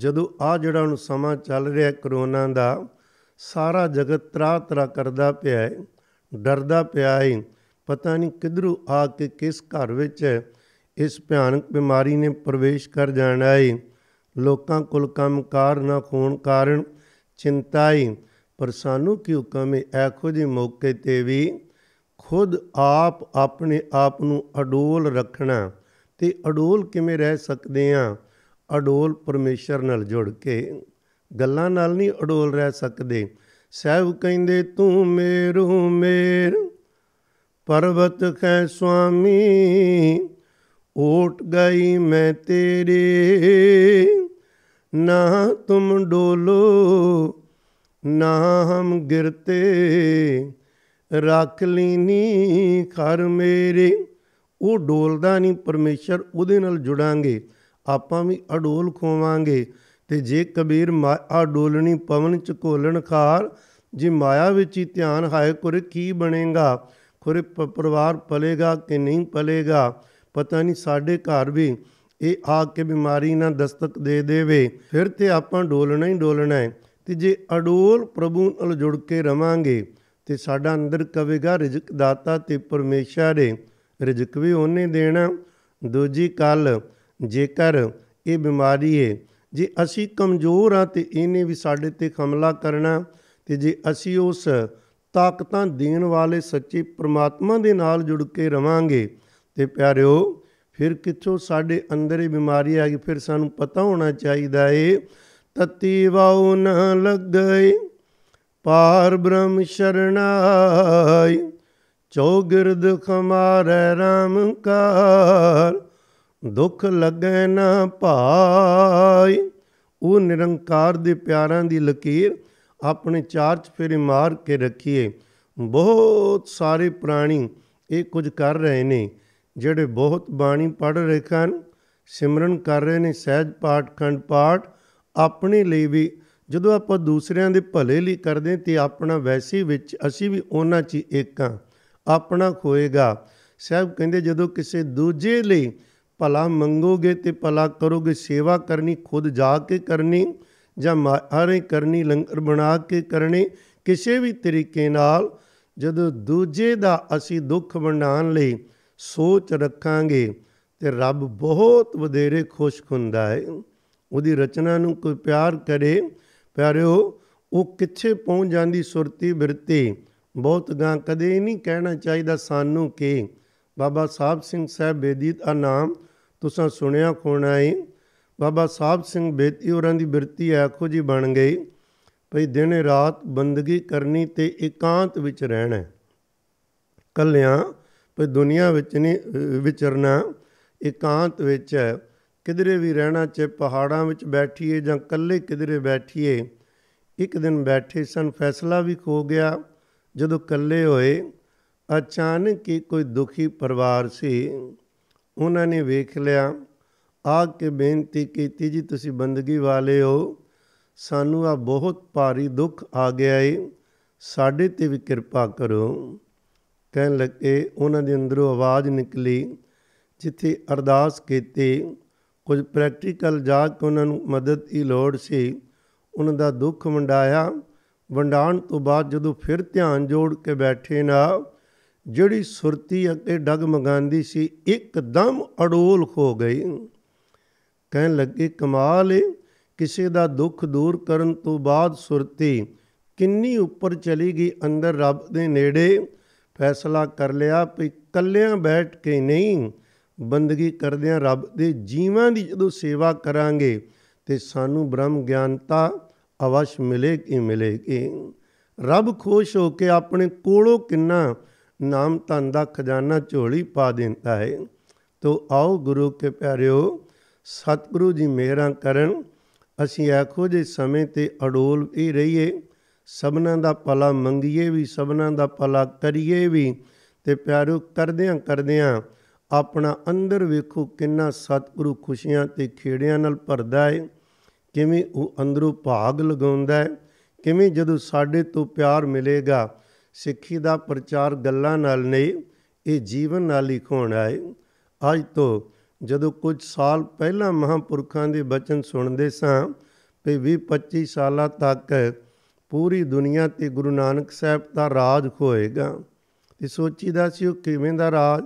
ਜਦੋਂ ਆ ਜਿਹੜਾ ਹੁਣ ਸਮਾਂ ਚੱਲ ਰਿਹਾ ਕਰੋਨਾ ਦਾ ਸਾਰਾ ਜਗਤ ਤਰਾ ਤਰਾ ਕਰਦਾ ਪਿਆ ਹੈ ਡਰਦਾ ਪਿਆ ਹੈ ਪਤਾ ਨਹੀਂ ਕਿਧਰੋਂ ਆ ਕੇ ਕਿਸ ਘਰ ਵਿੱਚ ਇਸ ਭਿਆਨਕ ਬਿਮਾਰੀ ਨੇ ਪ੍ਰਵੇਸ਼ ਕਰ ਜਾਣਾ ਹੈ ਲੋਕਾਂ ਕੋਲ ਕਾਰ ਨਾ ਹੋਣ ਕਾਰਨ ਚਿੰਤਾਈ ਪਰ ਸਾਨੂੰ ਕਿਉਂ ਕਮੇ ਐਖੋ ਜੀ ਮੌਕੇ ਤੇ ਵੀ ਖੁਦ ਆਪ ਆਪਣੇ ਆਪ ਨੂੰ ਅਡੋਲ ਰੱਖਣਾ ਤੇ ਅਡੋਲ ਕਿਵੇਂ ਰਹਿ ਸਕਦੇ ਆ ਅਡੋਲ ਪਰਮੇਸ਼ਰ ਨਾਲ ਜੁੜ ਕੇ ਗੱਲਾਂ ਨਾਲ ਨਹੀਂ ਅਡੋਲ ਰਹਿ ਸਕਦੇ ਸਹਿਬ ਕਹਿੰਦੇ ਤੂੰ ਮੇਰੂ ਮੇਰ ਪਰਬਤ ਹੈ ਸੁਆਮੀ ਓਟ ਗਈ ਮੈਂ ਤੇਰੇ ਨਾ ਤੁਮ ਡੋਲੋ ਨਾ ਹਮ ਗਿਰਤੇ ਰੱਖ ਲੀਨੀ ਕਰ ਮੇਰੇ ਉਹ ਡੋਲਦਾ ਨਹੀਂ ਪਰਮੇਸ਼ਰ ਉਹਦੇ ਨਾਲ ਜੁੜਾਂਗੇ ਆਪਾਂ ਵੀ ਅਡੋਲ ਖੋਵਾਂਗੇ ਤੇ ਜੇ ਕਬੀਰ ਆ ਡੋਲਣੀ ਪਵਨ ਚ ਕੋਲਣ ਖਾਰ ਜੇ ਮਾਇਆ ਵਿੱਚ ਹੀ ਧਿਆਨ ਹਾਇ ਕੁਰੇ ਕੀ ਬਣੇਗਾ ਕੁਰੇ ਪਰਿਵਾਰ ਪਲੇਗਾ ਕਿ ਨਹੀਂ ਪਲੇਗਾ ਪਤਾ ਨਹੀਂ ਸਾਡੇ ਘਰ ਵੀ ਇਹ ਆ ਕੇ ਬਿਮਾਰੀ ਨਾ ਦਸਤਕ ਦੇ ਦੇਵੇ ਫਿਰ ਤੇ ਆਪਾਂ ਡੋਲਣਾ ਹੀ ਡੋਲਣਾ ਹੈ ਤੇ ਜੇ ਅਡੋਲ ਪ੍ਰਭੂ ਨਾਲ ਜੁੜ ਕੇ ਰਵਾਂਗੇ ਤੇ ਸਾਡਾ ਅੰਦਰ ਕਵੇਗਾ ਰਿਜ਼ਕ ਦਾਤਾ ਤੇ ਪਰਮੇਸ਼ਾ ਦੇ ਰਿਜ਼ਕ ਵੀ ਉਹਨੇ ਦੇਣਾ ਦੂਜੀ ਕੱਲ ਜੇਕਰ ਇਹ ਬਿਮਾਰੀ ਹੈ ਜੇ ਅਸੀਂ ਕਮਜ਼ੋਰ ਆ ਤੇ ਇਹਨੇ ਵੀ ਸਾਡੇ ਤੇ ਹਮਲਾ ਕਰਨਾ ਤੇ ਜੇ ਅਸੀਂ ਉਸ ਤਾਕਤਾਂ ਦੇਣ ਵਾਲੇ ਸੱਚੇ ਪ੍ਰਮਾਤਮਾ ਦੇ ਨਾਲ ਜੁੜ ਕੇ ਰਵਾਂਗੇ ਤੇ ਪਿਆਰਿਓ ਫਿਰ ਕਿੱਥੋਂ ਸਾਡੇ ਅੰਦਰ ਹੀ ਬਿਮਾਰੀ ਆ ਗਈ ਫਿਰ ਸਾਨੂੰ ਪਤਾ ਹੋਣਾ ਚਾਹੀਦਾ ਏ ਤਤੀ ਵਾਉ ਨ ਲੱਗਏ ਪਾਰ ਬ੍ਰਹਮ ਸ਼ਰਣਾਈ ਚੌਗਿਰਦ ਖਮਾਰੈ ਰਾਮ ਕਾਰ ਦੁੱਖ ਲੱਗੈ ਨਾ ਭਾਈ ਉਹ ਨਿਰੰਕਾਰ ਦੇ ਪਿਆਰਾਂ ਦੀ ਲਕੀਰ ਆਪਣੇ ਚਾਰ ਫੇਰੇ ਮਾਰ ਕੇ ਰੱਖੀਏ ਬਹੁਤ ਸਾਰੇ ਪ੍ਰਾਣੀ ਇਹ ਕੁਝ ਕਰ ਰਹੇ ਨੇ ਜਿਹੜੇ ਬਹੁਤ ਬਾਣੀ ਪੜ ਰਹੇ ਕਨ ਸਿਮਰਨ ਕਰ ਰਹੇ ਨੇ ਸਹਿਜ ਪਾਠ ਖੰਡ ਪਾਠ ਆਪਣੇ ਲਈ ਵੀ ਜਦੋਂ ਆਪਾਂ ਦੂਸਰਿਆਂ ਦੇ ਭਲੇ ਲਈ ਕਰਦੇ ਤੇ ਆਪਣਾ ਵੈਸੀ ਵਿੱਚ ਅਸੀਂ ਵੀ ਉਹਨਾਂ 'ਚ ਏਕਾਂ ਆਪਣਾ ਖੋਏਗਾ ਸਾਬ ਕਹਿੰਦੇ ਜਦੋਂ ਕਿਸੇ ਦੂਜੇ ਲਈ ਭਲਾ ਮੰਗੋਗੇ ਤੇ ਭਲਾ ਕਰੋਗੇ ਸੇਵਾ ਕਰਨੀ ਖੁਦ ਜਾ ਕੇ ਕਰਨੀ ਜਾਂ ਮਾਰੇ ਕਰਨੀ ਲੰਗਰ ਬਣਾ ਕੇ ਕਰਨੀ ਕਿਸੇ ਵੀ ਤਰੀਕੇ ਨਾਲ ਜਦੋਂ ਦੂਜੇ ਦਾ ਅਸੀਂ ਦੁੱਖ ਵੰਡਾਣ ਲਈ ਸੋਚ ਰੱਖਾਂਗੇ ਤੇ ਰੱਬ ਬਹੁਤ ਵਧੇਰੇ ਖੁਸ਼ ਹੁੰਦਾ ਹੈ ਉਹਦੀ ਰਚਨਾ ਨੂੰ ਕੋਈ ਪਿਆਰ ਕਰੇ ਪਿਆਰਿਓ ਉਹ ਕਿੱਥੇ ਪਹੁੰਚ ਜਾਂਦੀ ਸੁਰਤੀ ਬਿਰਤੀ ਬਹੁਤ ਗਾਂ ਕਦੇ ਨਹੀਂ ਕਹਿਣਾ ਚਾਹੀਦਾ ਸਾਨੂੰ ਕਿ ਬਾਬਾ ਸਾਹਿਬ ਸਿੰਘ ਸਾਹਿਬ ਬੇਦੀ ਦਾ ਨਾਮ ਤੁਸੀਂ ਸੁਣਿਆ ਹੋਣਾ ਹੈ ਬਾਬਾ ਸਾਹਿਬ ਸਿੰਘ ਬੇਦੀ ਹੋਰਾਂ ਦੀ ਬਿਰਤੀ ਆਖੋ ਜੀ ਬਣ ਗਈ ਭਈ ਦਿਨ ਰਾਤ ਬੰਦਗੀ ਕਰਨੀ ਤੇ ਇਕਾਂਤ ਵਿੱਚ ਰਹਿਣਾ ਕੱਲਿਆਂ ਪਰ ਦੁਨੀਆ ਵਿੱਚ ਨਹੀਂ ਵਿਚਰਨਾ ਇਕਾਂਤ ਵਿੱਚ ਹੈ ਕਿਧਰੇ ਵੀ ਰਹਿਣਾ ਚ ਪਹਾੜਾਂ ਵਿੱਚ ਬੈਠੀਏ ਜਾਂ ਇਕੱਲੇ ਕਿਧਰੇ ਬੈਠੀਏ ਇੱਕ ਦਿਨ ਬੈਠੇ ਸਨ ਫੈਸਲਾ ਵੀ ਹੋ ਗਿਆ ਜਦੋਂ ਇਕੱਲੇ ਹੋਏ ਅਚਾਨਕ ਹੀ ਕੋਈ ਦੁਖੀ ਪਰਿਵਾਰ ਸੀ ਉਹਨਾਂ ਨੇ ਵੇਖ ਲਿਆ ਆ ਕੇ ਬੇਨਤੀ ਕੀਤੀ ਜੀ ਤੁਸੀਂ ਬੰਦਗੀ ਵਾਲੇ ਹੋ ਸਾਨੂੰ ਆ ਬਹੁਤ ਭਾਰੀ ਦੁੱਖ ਆ ਗਿਆ ਏ ਸਾਡੇ ਤੇ ਵੀ ਕਿਰਪਾ ਕਰੋ ਕਹਿਣ ਲੱਗੇ ਉਹਨਾਂ ਦੇ ਅੰਦਰੋਂ ਆਵਾਜ਼ ਨਿਕਲੀ ਜਿੱਥੇ ਅਰਦਾਸ ਕੀਤੀ ਕੁਝ ਪ੍ਰੈਕਟੀਕਲ ਜਾ ਕੇ ਉਹਨਾਂ ਨੂੰ ਮਦਦ ਦੀ ਲੋੜ ਸੀ ਉਹਨਾਂ ਦਾ ਦੁੱਖ ਵੰਡਾਇਆ ਵੰਡਾਣ ਤੋਂ ਬਾਅਦ ਜਦੋਂ ਫਿਰ ਧਿਆਨ ਜੋੜ ਕੇ ਬੈਠੇ ਨਾ ਜਿਹੜੀ ਸੁਰਤੀ ਅੱਗੇ ਡਗਮਗਾਂਦੀ ਸੀ ਇੱਕਦਮ ਅਡੋਲ ਹੋ ਗਈ ਕਹਿਣ ਲੱਗੇ ਕਮਾਲ ਏ ਕਿਸੇ ਦਾ ਦੁੱਖ ਦੂਰ ਕਰਨ ਤੋਂ ਬਾਅਦ ਸੁਰਤੀ ਕਿੰਨੀ ਉੱਪਰ ਚਲੀ ਗਈ ਅੰਦਰ ਰੱਬ ਦੇ ਨੇੜੇ ਫੈਸਲਾ ਕਰ ਲਿਆ ਵੀ ਕੱਲਿਆਂ ਬੈਠ ਕੇ ਨਹੀਂ ਬੰਦਗੀ ਕਰਦਿਆਂ ਰੱਬ ਦੇ ਜੀਵਾਂ ਦੀ ਜਦੋਂ ਸੇਵਾ ਕਰਾਂਗੇ ਤੇ ਸਾਨੂੰ ਬ੍ਰਹਮ ਗਿਆਨਤਾ ਅਵਸ਼ ਮਿਲੇਗੀ ਮਿਲੇਗੀ ਰੱਬ ਖੁਸ਼ ਹੋ ਕੇ ਆਪਣੇ ਕੋਲੋਂ ਕਿੰਨਾ ਨਾਮ ਧੰਨ ਦਾ ਖਜ਼ਾਨਾ ਝੋਲੀ ਪਾ ਦਿੰਦਾ ਹੈ ਤੋ ਆਓ ਗੁਰੂ ਕੇ ਪਿਆਰਿਓ ਸਤਿਗੁਰੂ ਜੀ ਮਿਹਰਾਂ ਕਰਨ ਅਸੀਂ ਆਖੋ ਜੇ ਸਮੇਂ ਤੇ ਅਡੋਲ ਹੀ ਰਹੀਏ ਸਭਨਾਂ ਦਾ ਭਲਾ ਮੰਗੀਏ ਵੀ ਸਭਨਾਂ ਦਾ ਭਲਾ ਕਰੀਏ ਵੀ ਤੇ ਪਿਆਰੋ ਕਰਦਿਆਂ ਕਰਦਿਆਂ ਆਪਣਾ ਅੰਦਰ ਵੇਖੋ ਕਿੰਨਾ ਸਤਿਗੁਰੂ ਖੁਸ਼ੀਆਂ ਤੇ ਖੇੜਿਆਂ ਨਾਲ ਭਰਦਾ ਏ ਕਿਵੇਂ ਉਹ ਅੰਦਰੋਂ ਭਾਗ ਲਗਾਉਂਦਾ ਏ ਕਿਵੇਂ ਜਦੋਂ ਸਾਡੇ ਤੋਂ ਪਿਆਰ ਮਿਲੇਗਾ ਸਿੱਖੀ ਦਾ ਪ੍ਰਚਾਰ ਗੱਲਾਂ ਨਾਲ ਨਹੀਂ ਇਹ ਜੀਵਨ ਨਾਲ ਹੀ ਹੋਣਾ ਏ ਅੱਜ ਤੋਂ ਜਦੋਂ ਕੁਝ ਸਾਲ ਪਹਿਲਾਂ ਮਹਾਂਪੁਰਖਾਂ ਦੇ ਬਚਨ ਸੁਣਦੇ ਸਾਂ ਤੇ 25 ਸਾਲਾਂ ਤੱਕ ਪੂਰੀ ਦੁਨੀਆ ਤੇ ਗੁਰੂ ਨਾਨਕ ਸਾਹਿਬ ਦਾ ਰਾਜ ਹੋਏਗਾ ਤੇ ਸੋਚੀਦਾ ਸੀ ਉਹ ਕਿਵੇਂ ਦਾ ਰਾਜ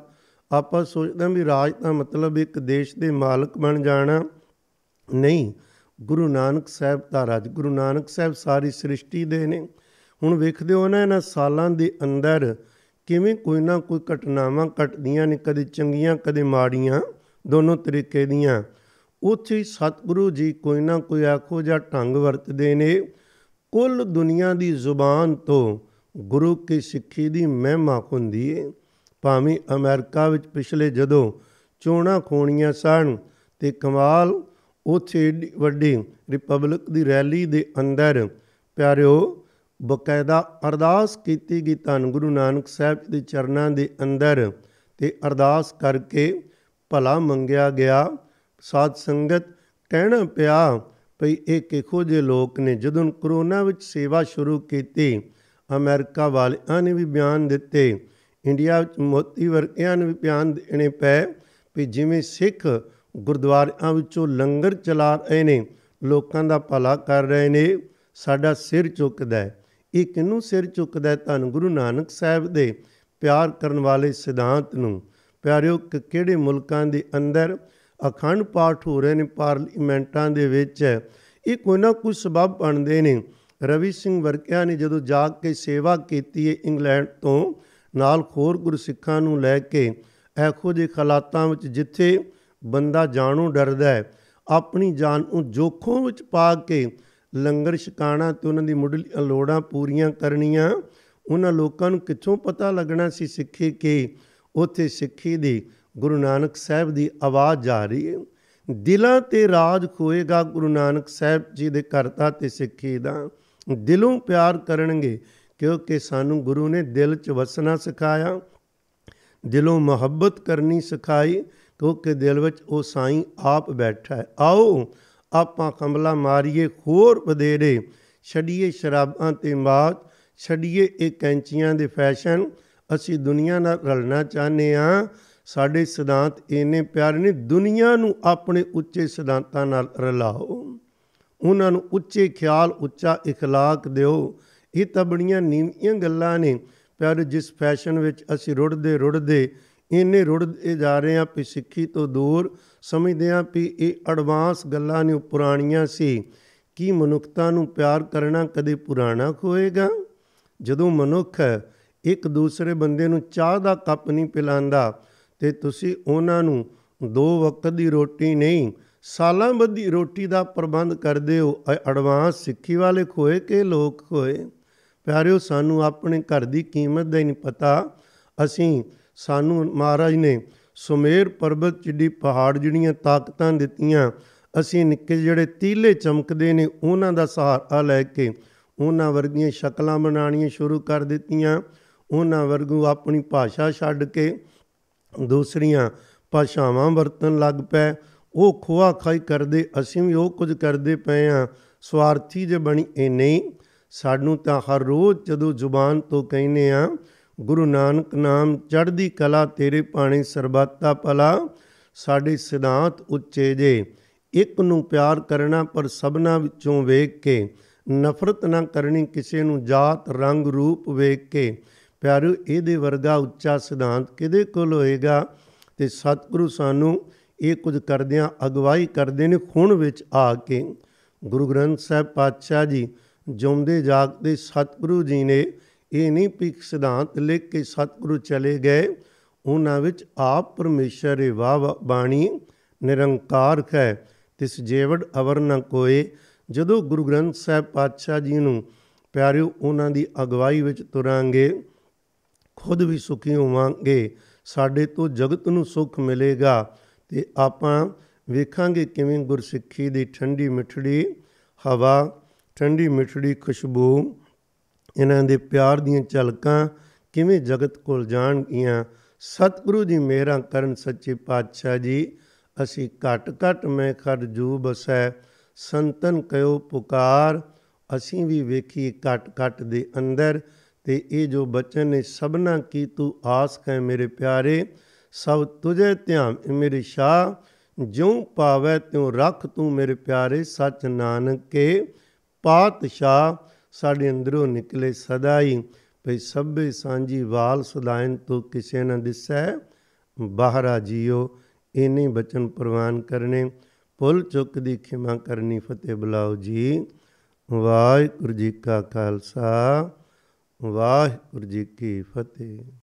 ਆਪਾਂ ਸੋਚਦੇ ਵੀ ਰਾਜ ਦਾ ਮਤਲਬ ਇੱਕ ਦੇਸ਼ ਦੇ ਮਾਲਕ ਬਣ ਜਾਣਾ ਨਹੀਂ ਗੁਰੂ ਨਾਨਕ ਸਾਹਿਬ ਦਾ ਰਾਜ ਗੁਰੂ ਨਾਨਕ ਸਾਹਿਬ ਸਾਰੀ ਸ੍ਰਿਸ਼ਟੀ ਦੇ ਨੇ ਹੁਣ ਵੇਖਦੇ ਹੋ ਨਾ ਇਹਨਾਂ ਸਾਲਾਂ ਦੇ ਅੰਦਰ ਕਿਵੇਂ ਕੋਈ ਨਾ ਕੋਈ ਘਟਨਾਵਾਂ ਘਟਦੀਆਂ ਨੇ ਕਦੇ ਚੰਗੀਆਂ ਕਦੇ ਮਾੜੀਆਂ ਦੋਨੋਂ ਤਰੀਕੇ ਦੀਆਂ ਉੱਥੇ ਸਤਿਗੁਰੂ ਜੀ ਕੋਈ ਨਾ ਕੋਈ ਆਖੋ ਜਾਂ ਢੰਗ ਵਰਤਦੇ ਨੇ ਕੁੱਲ ਦੁਨੀਆ ਦੀ ਜ਼ੁਬਾਨ ਤੋਂ ਗੁਰੂ ਕੀ ਸਿੱਖੀ ਦੀ ਮਹਿਮਾ ਹੁੰਦੀ ਏ ਭਾਵੇਂ ਅਮਰੀਕਾ ਵਿੱਚ ਪਿਛਲੇ ਜਦੋਂ ਚੋਣਾਂ ਖੋਣੀਆਂ ਸਨ ਤੇ ਕਮਾਲ ਉਥੇ ਵੱਡੀ ਰਿਪਬਲਿਕ ਦੀ ਰੈਲੀ ਦੇ ਅੰਦਰ ਪਿਆਰਿਓ ਬਕਾਇਦਾ ਅਰਦਾਸ ਕੀਤੀ ਗਈ ਧੰਨ ਗੁਰੂ ਨਾਨਕ ਸਾਹਿਬ ਦੇ ਚਰਨਾਂ ਦੇ ਅੰਦਰ ਤੇ ਅਰਦਾਸ ਕਰਕੇ ਭਲਾ ਮੰਗਿਆ ਗਿਆ ਸਾਧ ਸੰਗਤ ਕਹਿਣਾ ਪਿਆ ਭਈ ਇਹ ਕਿਹੋ ਜਿਹੇ ਲੋਕ ਨੇ ਜਦੋਂ ਕਰੋਨਾ ਵਿੱਚ ਸੇਵਾ ਸ਼ੁਰੂ ਕੀਤੀ ਅਮਰੀਕਾ ਵਾਲਿਆਂ ਨੇ ਵੀ ਬਿਆਨ ਦਿੱਤੇ ਇੰਡੀਆ ਵਿੱਚ ਮੋਤੀ ਵਰਗਿਆਂ ਨੇ ਵੀ ਬਿਆਨ ਦੇਣੇ ਪਏ ਵੀ ਜਿਵੇਂ ਸਿੱਖ ਗੁਰਦੁਆਰਿਆਂ ਵਿੱਚੋਂ ਲੰਗਰ ਚਲਾ ਰਹੇ ਨੇ ਲੋਕਾਂ ਦਾ ਭਲਾ ਕਰ ਰਹੇ ਨੇ ਸਾਡਾ ਸਿਰ ਚੁੱਕਦਾ ਇਹ ਕਿੰਨੂੰ ਸਿਰ ਚੁੱਕਦਾ ਧੰਨ ਗੁਰੂ ਨਾਨਕ ਸਾਹਿਬ ਦੇ ਪਿਆਰ ਕਰਨ ਵਾਲੇ ਸਿਧਾਂਤ ਨੂੰ ਪਿਆਰਿਓ ਕਿਹੜੇ ਮੁਲਕਾਂ ਦੇ ਅੰਦਰ ਅਖੰਡ ਪਾਠ ਹੋ ਰਹੇ ਨੇ ਪਾਰਲੀਮੈਂਟਾਂ ਦੇ ਵਿੱਚ ਇਹ ਕੋਈ ਨਾ ਕੋਈ ਸਬਬ ਬਣਦੇ ਨੇ ਰਵੀ ਸਿੰਘ ਵਰਕਿਆ ਨੇ ਜਦੋਂ ਜਾਗ ਕੇ ਸੇਵਾ ਕੀਤੀ ਹੈ ਇੰਗਲੈਂਡ ਤੋਂ ਨਾਲ ਹੋਰ ਗੁਰਸਿੱਖਾਂ ਨੂੰ ਲੈ ਕੇ ਐਖੋ ਦੇ ਹਾਲਾਤਾਂ ਵਿੱਚ ਜਿੱਥੇ ਬੰਦਾ ਜਾਣੋ ਡਰਦਾ ਹੈ ਆਪਣੀ ਜਾਨ ਨੂੰ ਜੋਖੋਂ ਵਿੱਚ ਪਾ ਕੇ ਲੰਗਰ ਛਕਾਣਾ ਤੇ ਉਹਨਾਂ ਦੀ ਮੁੱਢਲੀ ਲੋੜਾਂ ਪੂਰੀਆਂ ਕਰਨੀਆਂ ਉਹਨਾਂ ਲੋਕਾਂ ਨੂੰ ਕਿੱਥੋਂ ਪਤਾ ਲੱਗਣਾ ਸੀ ਸਿੱਖੀ ਕੇ ਉੱਥੇ ਸਿੱਖੀ ਦੀ ਗੁਰੂ ਨਾਨਕ ਸਾਹਿਬ ਦੀ ਆਵਾਜ਼ ਜਾ ਰਹੀ ਹੈ ਦਿਲਾਂ ਤੇ ਰਾਜ ਖੋਏਗਾ ਗੁਰੂ ਨਾਨਕ ਸਾਹਿਬ ਜੀ ਦੇ ਕਰਤਾ ਤੇ ਸਿੱਖੀ ਦਾ ਦਿਲੋਂ ਪਿਆਰ ਕਰਨਗੇ ਕਿਉਂਕਿ ਸਾਨੂੰ ਗੁਰੂ ਨੇ ਦਿਲ 'ਚ ਵਸਣਾ ਸਿਖਾਇਆ ਦਿਲੋਂ ਮੁਹੱਬਤ ਕਰਨੀ ਸਿਖਾਈ ਕਿਉਂਕਿ ਦਿਲ ਵਿੱਚ ਉਹ ਸਾਈਂ ਆਪ ਬੈਠਾ ਹੈ ਆਓ ਆਪਾਂ ਕੰਬਲਾ ਮਾਰੀਏ ਖੋਰ ਬਦੇਰੇ ਛੜੀਏ ਸ਼ਰਾਬਾਂ ਤੇ ਮਾਤ ਛੜੀਏ ਇਹ ਕੈਂਚੀਆਂ ਦੇ ਫੈਸ਼ਨ ਅਸੀਂ ਦੁਨੀਆ ਨਾਲ ਰਲਣਾ ਚਾਹਨੇ ਆ ਸਾਡੇ ਸਿਧਾਂਤ ਇੰਨੇ ਪਿਆਰੇ ਨੇ ਦੁਨੀਆ ਨੂੰ ਆਪਣੇ ਉੱਚੇ ਸਿਧਾਂਤਾਂ ਨਾਲ ਰਲਾਓ ਉਹਨਾਂ ਨੂੰ ਉੱਚੇ ਖਿਆਲ ਉੱਚਾ اخلاق ਦਿਓ ਇਹ ਤਾਂ ਬੜੀਆਂ ਨੀਵੀਆਂ ਗੱਲਾਂ ਨੇ ਪਰ ਜਿਸ ਫੈਸ਼ਨ ਵਿੱਚ ਅਸੀਂ ਰੁੜਦੇ ਰੁੜਦੇ ਇੰਨੇ ਰੁੜਦੇ ਜਾ ਰਹੇ ਆ ਕਿ ਸਿੱਖੀ ਤੋਂ ਦੂਰ ਸਮਝਦੇ ਆ ਕਿ ਇਹ ਐਡਵਾਂਸ ਗੱਲਾਂ ਨੇ ਪੁਰਾਣੀਆਂ ਸੀ ਕੀ ਮਨੁੱਖਤਾ ਨੂੰ ਪਿਆਰ ਕਰਨਾ ਕਦੇ ਪੁਰਾਣਾ ਹੋਏਗਾ ਜਦੋਂ ਮਨੁੱਖ ਇੱਕ ਦੂਸਰੇ ਬੰਦੇ ਨੂੰ ਚਾਹ ਦਾ ਕੱਪ ਨਹੀਂ ਪਿਲਾਉਂਦਾ ਤੇ ਤੁਸੀਂ ਉਹਨਾਂ ਨੂੰ ਦੋ ਵਕਤ ਦੀ ਰੋਟੀ ਨਹੀਂ ਸਾਲਾਂ ਬੱਧੀ ਰੋਟੀ ਦਾ ਪ੍ਰਬੰਧ ਕਰਦੇ ਹੋ ਐਡਵਾਂਸ ਸਿੱਖੀ ਵਾਲੇ ਖੋਏ ਕੇ ਲੋਕ ਖੋਏ ਪਿਆਰਿਓ ਸਾਨੂੰ ਆਪਣੇ ਘਰ ਦੀ ਕੀਮਤ ਦਾ ਹੀ ਨਹੀਂ ਪਤਾ ਅਸੀਂ ਸਾਨੂੰ ਮਹਾਰਾਜ ਨੇ ਸੁਮੇਰ ਪਰਬਤ ਜਿੱਡੀ ਪਹਾੜ ਜਿਹੜੀਆਂ ਤਾਕਤਾਂ ਦਿੱਤੀਆਂ ਅਸੀਂ ਨਿੱਕੇ ਜਿਹੜੇ ਤੀਲੇ ਚਮਕਦੇ ਨੇ ਉਹਨਾਂ ਦਾ ਸਹਾਰਾ ਲੈ ਕੇ ਉਹਨਾਂ ਵਰਗੀਆਂ ਸ਼ਕਲਾਂ ਬਣਾਉਣੀਆਂ ਸ਼ੁਰੂ ਕਰ ਦਿੱਤੀਆਂ ਉਹਨਾਂ ਵਰਗੂ ਆਪਣੀ ਭਾਸ਼ਾ ਛੱਡ ਕੇ ਦੂਸਰੀਆਂ ਭਾਸ਼ਾਵਾਂ ਵਰਤਣ ਲੱਗ ਪਏ ਉਹ ਖੋਆ ਖਾਈ ਕਰਦੇ ਅਸੀਂ ਵੀ ਉਹ ਕੁਝ ਕਰਦੇ ਪਏ ਆ ਸਵਾਰਥੀ ਜੇ ਬਣੀ ਇਹ ਨਹੀਂ ਸਾਨੂੰ ਤਾਂ ਹਰ ਰੋਜ਼ ਜਦੋਂ ਜ਼ੁਬਾਨ ਤੋਂ ਕਹਿੰਨੇ ਆ ਗੁਰੂ ਨਾਨਕ ਨਾਮ ਚੜ੍ਹਦੀ ਕਲਾ ਤੇਰੇ ਪਾਣੀ ਸਰਬੱਤਾ ਪਲਾ ਸਾਡੇ ਸਿਧਾਂਤ ਉੱਚੇ ਜੇ ਇੱਕ ਨੂੰ ਪਿਆਰ ਕਰਨਾ ਪਰ ਸਭਨਾ ਵਿੱਚੋਂ ਵੇਖ ਕੇ ਨਫ਼ਰਤ ਨਾ ਕਰਨੀ ਕਿਸੇ ਨੂੰ ਜਾਤ ਰੰਗ ਰੂਪ ਵੇਖ ਕੇ ਪਿਆਰੋ ਇਹਦੇ ਵਰਗਾ ਉੱਚਾ ਸਿਧਾਂਤ ਕਿਹਦੇ ਕੋਲ ਹੋਏਗਾ ਤੇ ਸਤਿਗੁਰੂ ਸਾਨੂੰ ਇਹ ਕੁਝ ਕਰਦਿਆਂ ਅਗਵਾਈ ਕਰਦੇ ਨੇ ਖੁਣ ਵਿੱਚ ਆ ਕੇ ਗੁਰੂ ਗ੍ਰੰਥ ਸਾਹਿਬ ਪਾਤਸ਼ਾਹ ਜੀ ਜੁਮਦੇ ਜਾਗਦੇ ਸਤਿਗੁਰੂ ਜੀ ਨੇ ਇਹ ਨਹੀਂ ਪਿਕ ਸਿਧਾਂਤ ਲਿਖ ਕੇ ਸਤਿਗੁਰੂ ਚਲੇ ਗਏ ਉਹਨਾਂ ਵਿੱਚ ਆਪ ਪਰਮੇਸ਼ਰ ਹੈ ਵਾ ਬਾਣੀ ਨਿਰੰਕਾਰ ਹੈ ਤਿਸ ਜੇਵੜ ਅਵਰ ਨ ਕੋਏ ਜਦੋਂ ਗੁਰੂ ਗ੍ਰੰਥ ਸਾਹਿਬ ਪਾਤਸ਼ਾਹ ਜੀ ਨੂੰ ਪਿਆਰਿਓ ਉਹਨਾਂ ਦੀ ਅਗਵਾਈ ਵਿੱਚ ਤੁਰਾਂਗੇ ਖੁਦ ਵੀ ਸੁਖੀ ਹੋਵਾਂਗੇ ਸਾਡੇ ਤੋਂ ਜਗਤ ਨੂੰ ਸੁਖ ਮਿਲੇਗਾ ਤੇ ਆਪਾਂ ਵੇਖਾਂਗੇ ਕਿਵੇਂ ਗੁਰਸਿੱਖੀ ਦੀ ਠੰਡੀ ਮਿੱਠੜੀ ਹਵਾ ਠੰਡੀ ਮਿੱਠੜੀ ਖੁਸ਼ਬੂ ਇਹਨਾਂ ਦੇ ਪਿਆਰ ਦੀਆਂ ਝਲਕਾਂ ਕਿਵੇਂ ਜਗਤ ਕੋਲ ਜਾਣਗੀਆਂ ਸਤਿਗੁਰੂ ਦੀ ਮਿਹਰਾਂ ਕਰਨ ਸੱਚੇ ਪਾਤਸ਼ਾਹ ਜੀ ਅਸੀਂ ਘਟ ਘਟ ਮੈਂ ਖੜ ਜੂ ਬਸੈ ਸੰਤਨ ਕਯੋ ਪੁਕਾਰ ਅਸੀਂ ਵੀ ਵੇਖੀ ਘਟ ਘਟ ਦੇ ਅੰਦਰ ਤੇ ਇਹ ਜੋ ਬਚਨ ਨੇ ਸਭਨਾ ਕੀ ਤੂੰ ਆਸ ਕਹਿ ਮੇਰੇ ਪਿਆਰੇ ਸਭ ਤੁਝੇ ਧਿਆਨ ਮੇਰੇ ਸ਼ਾ ਜਿਉ ਪਾਵੈ ਤਿਉ ਰੱਖ ਤੂੰ ਮੇਰੇ ਪਿਆਰੇ ਸਚ ਨਾਨਕ ਕੇ ਪਾਤਸ਼ਾ ਸਾਡੇ ਅੰਦਰੋਂ ਨਿਕਲੇ ਸਦਾਈ ਭਈ ਸਭੇ ਸਾਂਝੀ ਵਾਲ ਸਦਾਇਨ ਤੂੰ ਕਿਸੇ ਨਾ ਦਿਸੈ ਬਾਹਰਾ ਜਿਉ ਇਨੇ ਬਚਨ ਪ੍ਰਵਾਨ ਕਰਨੇ ਪੁੱਲ ਚੁੱਕ ਦੀ ਖਿਮਾ ਕਰਨੀ ਫਤਿਹ ਬਲਾਉ ਜੀ ਵਾਹਿਗੁਰੂ ਜੀ ਕਾ ਖਾਲਸਾ ਵਾਹਿਗੁਰੂ ਜੀ ਕੀ ਫਤਿਹ